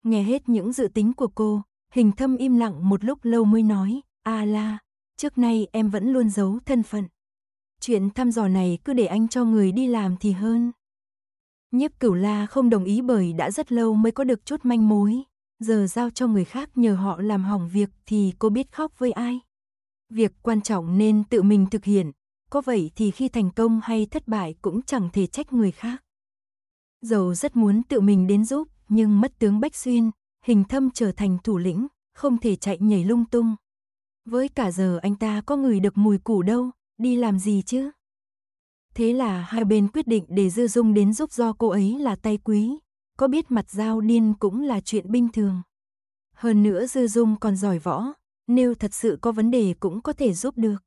Nghe hết những dự tính của cô, hình thâm im lặng một lúc lâu mới nói, a la, trước nay em vẫn luôn giấu thân phận. Chuyện thăm dò này cứ để anh cho người đi làm thì hơn. Nhiếp cửu la không đồng ý bởi đã rất lâu mới có được chút manh mối, giờ giao cho người khác nhờ họ làm hỏng việc thì cô biết khóc với ai. Việc quan trọng nên tự mình thực hiện, có vậy thì khi thành công hay thất bại cũng chẳng thể trách người khác. Dầu rất muốn tự mình đến giúp nhưng mất tướng Bách Xuyên, hình thâm trở thành thủ lĩnh, không thể chạy nhảy lung tung. Với cả giờ anh ta có người được mùi củ đâu, đi làm gì chứ? Thế là hai bên quyết định để Dư Dung đến giúp do cô ấy là tay quý, có biết mặt giao điên cũng là chuyện bình thường. Hơn nữa Dư Dung còn giỏi võ, nếu thật sự có vấn đề cũng có thể giúp được.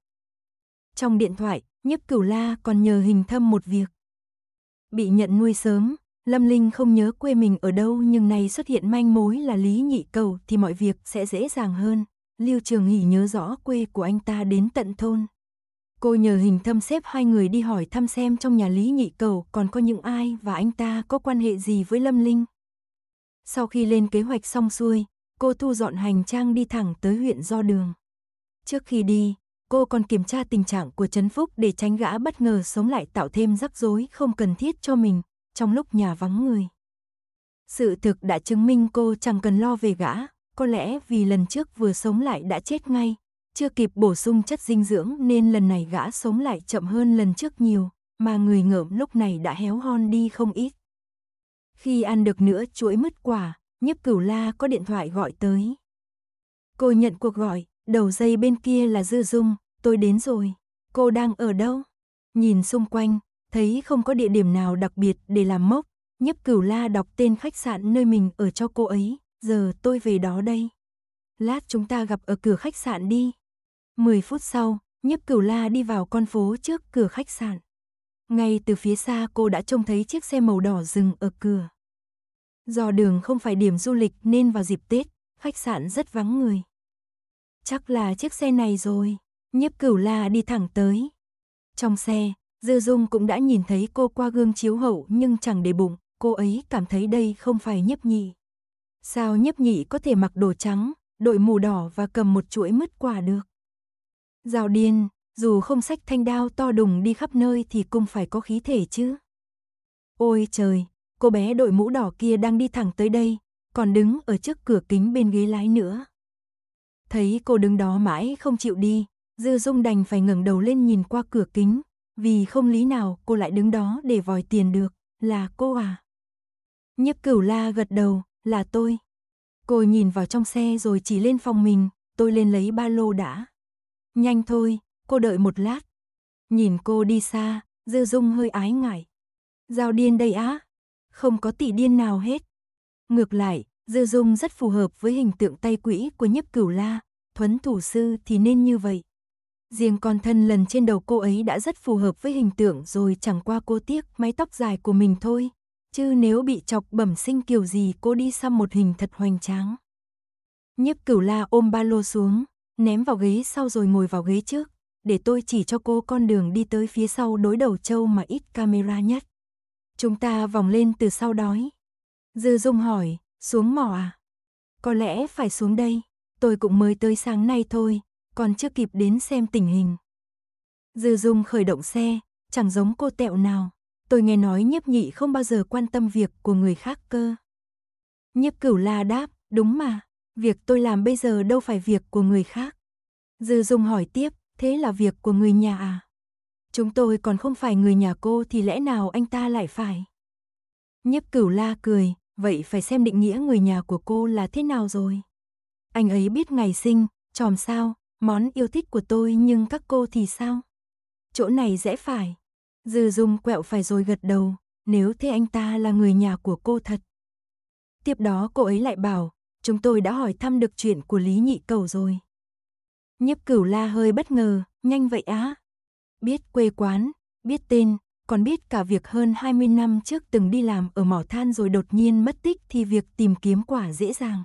Trong điện thoại, Nhiếp Cửu La còn nhờ hình thâm một việc. Bị nhận nuôi sớm, Lâm Linh không nhớ quê mình ở đâu nhưng nay xuất hiện manh mối là Lý Nhị Cầu thì mọi việc sẽ dễ dàng hơn. Lưu Trường Hỷ nhớ rõ quê của anh ta đến tận thôn. Cô nhờ hình thâm xếp hai người đi hỏi thăm xem trong nhà Lý Nhị Cầu còn có những ai và anh ta có quan hệ gì với Lâm Linh. Sau khi lên kế hoạch xong xuôi, cô thu dọn hành trang đi thẳng tới huyện Do Đường. Trước khi đi, cô còn kiểm tra tình trạng của Trấn Phúc để tránh gã bất ngờ sống lại tạo thêm rắc rối không cần thiết cho mình trong lúc nhà vắng người. Sự thực đã chứng minh cô chẳng cần lo về gã, có lẽ vì lần trước vừa sống lại đã chết ngay, chưa kịp bổ sung chất dinh dưỡng nên lần này gã sống lại chậm hơn lần trước nhiều, mà người ngợm lúc này đã héo hon đi không ít. Khi ăn được nữa chuỗi mứt quả, nhấp cửu la có điện thoại gọi tới. Cô nhận cuộc gọi, đầu dây bên kia là Dư Dung, tôi đến rồi, cô đang ở đâu? Nhìn xung quanh, thấy không có địa điểm nào đặc biệt để làm mốc, Nhấp cửu la đọc tên khách sạn nơi mình ở cho cô ấy, giờ tôi về đó đây. Lát chúng ta gặp ở cửa khách sạn đi. 10 phút sau, Nhấp cửu la đi vào con phố trước cửa khách sạn. Ngay từ phía xa cô đã trông thấy chiếc xe màu đỏ dừng ở cửa. Do đường không phải điểm du lịch nên vào dịp Tết, khách sạn rất vắng người. Chắc là chiếc xe này rồi, Nhấp cửu la đi thẳng tới. Trong xe, Dư Dung cũng đã nhìn thấy cô qua gương chiếu hậu nhưng chẳng để bụng, cô ấy cảm thấy đây không phải nhấp nhị. Sao nhấp nhị có thể mặc đồ trắng, đội mù đỏ và cầm một chuỗi mứt quả được? Giao điên, dù không sách thanh đao to đùng đi khắp nơi thì cũng phải có khí thể chứ. Ôi trời, cô bé đội mũ đỏ kia đang đi thẳng tới đây, còn đứng ở trước cửa kính bên ghế lái nữa. Thấy cô đứng đó mãi không chịu đi, Dư Dung đành phải ngẩng đầu lên nhìn qua cửa kính, vì không lý nào cô lại đứng đó để vòi tiền được, là cô à? nhấp cửu la gật đầu, là tôi. Cô nhìn vào trong xe rồi chỉ lên phòng mình, tôi lên lấy ba lô đã. Nhanh thôi, cô đợi một lát. Nhìn cô đi xa, dư dung hơi ái ngại. Giao điên đây á, không có tỷ điên nào hết. Ngược lại, dư dung rất phù hợp với hình tượng tay quỹ của nhấp cửu la, thuấn thủ sư thì nên như vậy. Riêng con thân lần trên đầu cô ấy đã rất phù hợp với hình tượng rồi chẳng qua cô tiếc mái tóc dài của mình thôi. Chứ nếu bị chọc bẩm sinh kiểu gì cô đi xăm một hình thật hoành tráng. Nhiếp cửu la ôm ba lô xuống, ném vào ghế sau rồi ngồi vào ghế trước. Để tôi chỉ cho cô con đường đi tới phía sau đối đầu châu mà ít camera nhất. Chúng ta vòng lên từ sau đói. Dư Dung hỏi, xuống mỏ à? Có lẽ phải xuống đây, tôi cũng mới tới sáng nay thôi, còn chưa kịp đến xem tình hình. Dư Dung khởi động xe, chẳng giống cô tẹo nào. Tôi nghe nói nhiếp nhị không bao giờ quan tâm việc của người khác cơ. Nhiếp cửu la đáp, đúng mà, việc tôi làm bây giờ đâu phải việc của người khác. Dư Dung hỏi tiếp, thế là việc của người nhà à? Chúng tôi còn không phải người nhà cô thì lẽ nào anh ta lại phải? Nhiếp cửu la cười, vậy phải xem định nghĩa người nhà của cô là thế nào rồi. Anh ấy biết ngày sinh, tròm sao, Món yêu thích của tôi nhưng các cô thì sao? Chỗ này rẽ phải. Dư Dung quẹo phải rồi gật đầu, nếu thế anh ta là người nhà của cô thật. Tiếp đó cô ấy lại bảo, chúng tôi đã hỏi thăm được chuyện của Lý Nhị Cầu rồi. Nhiếp cửu la hơi bất ngờ, nhanh vậy á. Biết quê quán, biết tên, còn biết cả việc hơn 20 năm trước từng đi làm ở mỏ than rồi đột nhiên mất tích thì việc tìm kiếm quả dễ dàng.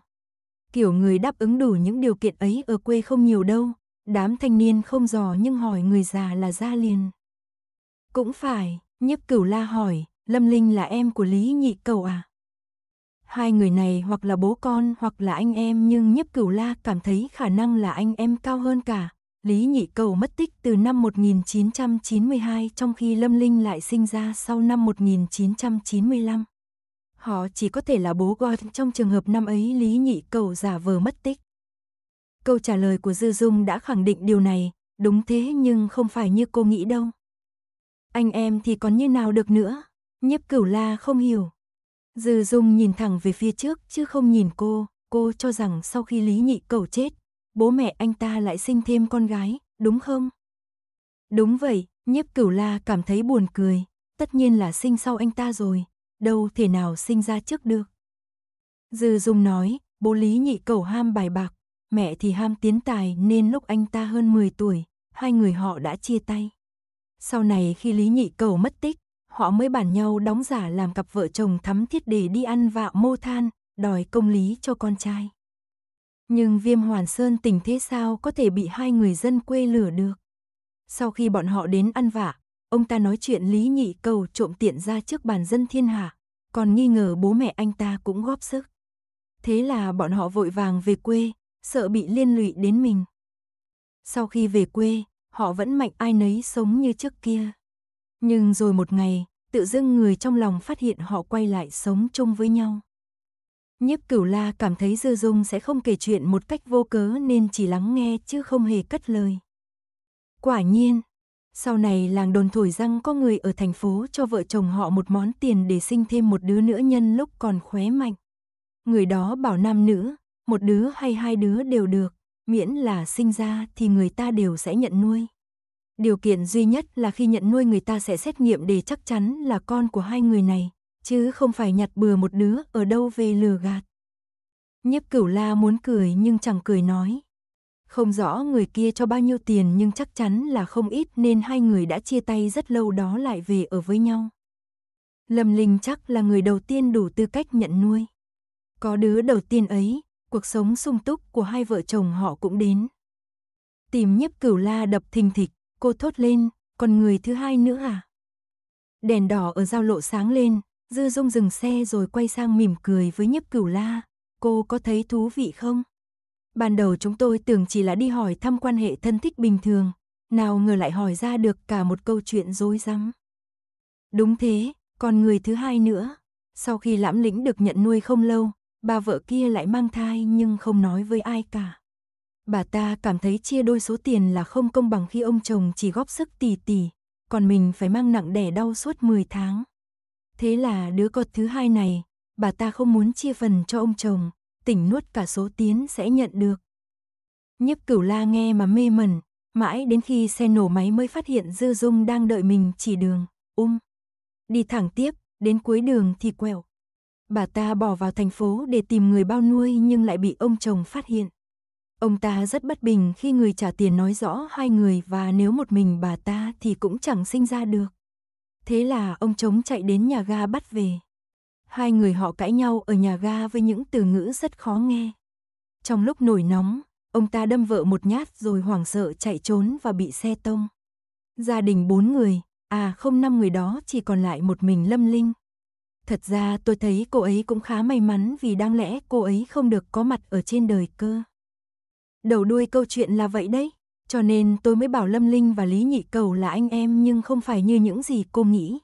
Kiểu người đáp ứng đủ những điều kiện ấy ở quê không nhiều đâu. Đám thanh niên không dò nhưng hỏi người già là ra liền. Cũng phải, nhiếp cửu la hỏi, Lâm Linh là em của Lý Nhị Cầu à? Hai người này hoặc là bố con hoặc là anh em nhưng nhiếp cửu la cảm thấy khả năng là anh em cao hơn cả. Lý Nhị Cầu mất tích từ năm 1992 trong khi Lâm Linh lại sinh ra sau năm 1995 họ chỉ có thể là bố gọi trong trường hợp năm ấy Lý Nhị Cầu giả vờ mất tích. Câu trả lời của Dư Dung đã khẳng định điều này, đúng thế nhưng không phải như cô nghĩ đâu. Anh em thì còn như nào được nữa, nhiếp cửu la không hiểu. Dư Dung nhìn thẳng về phía trước chứ không nhìn cô, cô cho rằng sau khi Lý Nhị Cầu chết, bố mẹ anh ta lại sinh thêm con gái, đúng không? Đúng vậy, nhiếp cửu la cảm thấy buồn cười, tất nhiên là sinh sau anh ta rồi, đâu thể nào sinh ra trước được. Dư Dung nói, bố Lý Nhị Cầu ham bài bạc, mẹ thì ham tiến tài nên lúc anh ta hơn 10 tuổi, hai người họ đã chia tay. Sau này khi Lý Nhị Cầu mất tích, họ mới bàn nhau đóng giả làm cặp vợ chồng thắm thiết để đi ăn vạ mô than, đòi công lý cho con trai. Nhưng Viêm Hoàn Sơn tình thế sao có thể bị hai người dân quê lừa được. Sau khi bọn họ đến ăn vạ, Ông ta nói chuyện Lý Nhị Cầu trộm tiện ra trước bàn dân thiên hạ, còn nghi ngờ bố mẹ anh ta cũng góp sức. Thế là bọn họ vội vàng về quê, sợ bị liên lụy đến mình. Sau khi về quê, họ vẫn mạnh ai nấy sống như trước kia. Nhưng rồi một ngày, tự dưng người trong lòng phát hiện họ quay lại sống chung với nhau. nhếp cửu la cảm thấy Dư Dung sẽ không kể chuyện một cách vô cớ nên chỉ lắng nghe chứ không hề cất lời. Quả nhiên, sau này làng đồn thổi răng có người ở thành phố cho vợ chồng họ một món tiền để sinh thêm một đứa nữa nhân lúc còn khóe mạnh. Người đó bảo nam nữ, một đứa hay hai đứa đều được, miễn là sinh ra thì người ta đều sẽ nhận nuôi. Điều kiện duy nhất là khi nhận nuôi người ta sẽ xét nghiệm để chắc chắn là con của hai người này, chứ không phải nhặt bừa một đứa ở đâu về lừa gạt. Nhiếp cửu la muốn cười nhưng chẳng cười nói, không rõ người kia cho bao nhiêu tiền nhưng chắc chắn là không ít nên hai người đã chia tay rất lâu đó lại về ở với nhau. Lâm Linh chắc là người đầu tiên đủ tư cách nhận nuôi. Có đứa đầu tiên ấy, cuộc sống sung túc của hai vợ chồng họ cũng đến. Tìm nhấp cửu la đập thình thịch, cô thốt lên, còn người thứ hai nữa à? Đèn đỏ ở giao lộ sáng lên, Dư Dung dừng xe rồi quay sang mỉm cười với nhấp cửu la. Cô có thấy thú vị không? Ban đầu chúng tôi tưởng chỉ là đi hỏi thăm quan hệ thân thích bình thường, nào ngờ lại hỏi ra được cả một câu chuyện rối rắm. Đúng thế, còn người thứ hai nữa, sau khi lãm lĩnh được nhận nuôi không lâu, bà vợ kia lại mang thai nhưng không nói với ai cả. Bà ta cảm thấy chia đôi số tiền là không công bằng khi ông chồng chỉ góp sức tỷ tỷ, còn mình phải mang nặng đẻ đau suốt 10 tháng. Thế là đứa con thứ hai này, bà ta không muốn chia phần cho ông chồng, tỉnh nuốt cả số tiến sẽ nhận được. Nhấp cửu la nghe mà mê mẩn, mãi đến khi xe nổ máy mới phát hiện Dư Dung đang đợi mình chỉ đường, um. Đi thẳng tiếp, đến cuối đường thì quẹo. Bà ta bỏ vào thành phố để tìm người bao nuôi nhưng lại bị ông chồng phát hiện. Ông ta rất bất bình khi người trả tiền nói rõ hai người và nếu một mình bà ta thì cũng chẳng sinh ra được. Thế là ông chống chạy đến nhà ga bắt về hai người họ cãi nhau ở nhà ga với những từ ngữ rất khó nghe. Trong lúc nổi nóng, ông ta đâm vợ một nhát rồi hoảng sợ chạy trốn và bị xe tông. Gia đình bốn người, à không năm người đó chỉ còn lại một mình Lâm Linh. Thật ra tôi thấy cô ấy cũng khá may mắn vì đáng lẽ cô ấy không được có mặt ở trên đời cơ. Đầu đuôi câu chuyện là vậy đấy, cho nên tôi mới bảo Lâm Linh và Lý Nhị Cầu là anh em nhưng không phải như những gì cô nghĩ.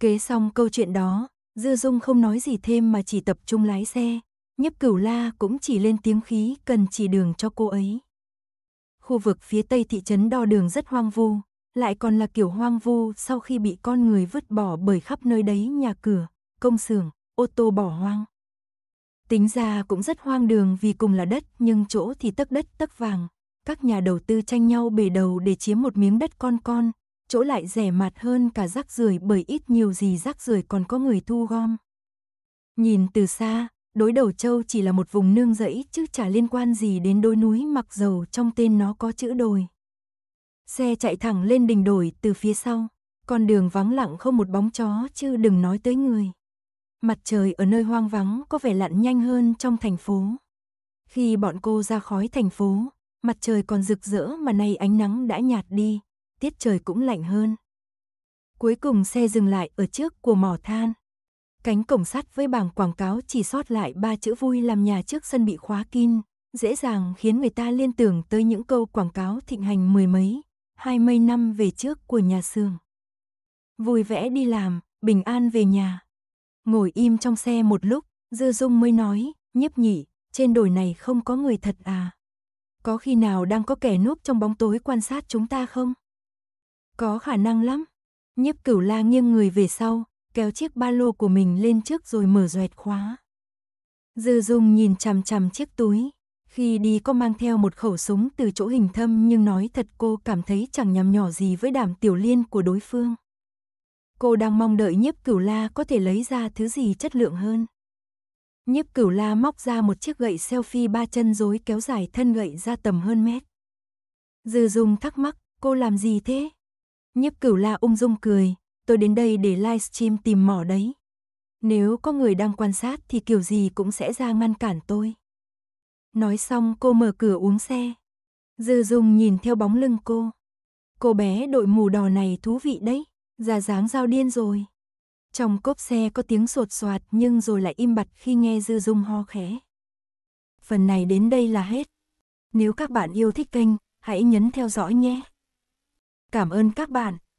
Kế xong câu chuyện đó, Dư Dung không nói gì thêm mà chỉ tập trung lái xe, Nhấp Cửu La cũng chỉ lên tiếng khí cần chỉ đường cho cô ấy. Khu vực phía tây thị trấn đo đường rất hoang vu, lại còn là kiểu hoang vu sau khi bị con người vứt bỏ bởi khắp nơi đấy nhà cửa, công xưởng, ô tô bỏ hoang. Tính ra cũng rất hoang đường vì cùng là đất nhưng chỗ thì tất đất tất vàng, các nhà đầu tư tranh nhau bể đầu để chiếm một miếng đất con con, chỗ lại rẻ mạt hơn cả rác rưởi bởi ít nhiều gì rác rưởi còn có người thu gom. Nhìn từ xa, đối đầu châu chỉ là một vùng nương rẫy chứ chả liên quan gì đến đôi núi mặc dầu trong tên nó có chữ đồi. Xe chạy thẳng lên đỉnh đồi từ phía sau, con đường vắng lặng không một bóng chó chứ đừng nói tới người. Mặt trời ở nơi hoang vắng có vẻ lặn nhanh hơn trong thành phố. Khi bọn cô ra khói thành phố, mặt trời còn rực rỡ mà nay ánh nắng đã nhạt đi, tiết trời cũng lạnh hơn. Cuối cùng xe dừng lại ở trước của mỏ than. Cánh cổng sắt với bảng quảng cáo chỉ sót lại ba chữ vui làm nhà trước sân bị khóa kín, dễ dàng khiến người ta liên tưởng tới những câu quảng cáo thịnh hành mười mấy, hai mươi năm về trước của nhà xưởng. Vui vẻ đi làm, bình an về nhà. Ngồi im trong xe một lúc, Dư Dung mới nói, nhấp nhỉ, trên đồi này không có người thật à? Có khi nào đang có kẻ núp trong bóng tối quan sát chúng ta không? Có khả năng lắm. Nhiếp cửu la nghiêng người về sau, kéo chiếc ba lô của mình lên trước rồi mở doẹt khóa. Dư dung nhìn chằm chằm chiếc túi. Khi đi có mang theo một khẩu súng từ chỗ hình thâm nhưng nói thật cô cảm thấy chẳng nhằm nhỏ gì với đảm tiểu liên của đối phương. Cô đang mong đợi nhiếp cửu la có thể lấy ra thứ gì chất lượng hơn. Nhiếp cửu la móc ra một chiếc gậy selfie ba chân rối kéo dài thân gậy ra tầm hơn mét. Dư dung thắc mắc, cô làm gì thế? Nhiếp cửu la ung dung cười, tôi đến đây để livestream tìm mỏ đấy. Nếu có người đang quan sát thì kiểu gì cũng sẽ ra ngăn cản tôi. Nói xong cô mở cửa uống xe. Dư Dung nhìn theo bóng lưng cô. Cô bé đội mù đỏ này thú vị đấy, ra dáng giao điên rồi. Trong cốp xe có tiếng sột soạt nhưng rồi lại im bặt khi nghe Dư Dung ho khẽ. Phần này đến đây là hết. Nếu các bạn yêu thích kênh, hãy nhấn theo dõi nhé. Cảm ơn các bạn.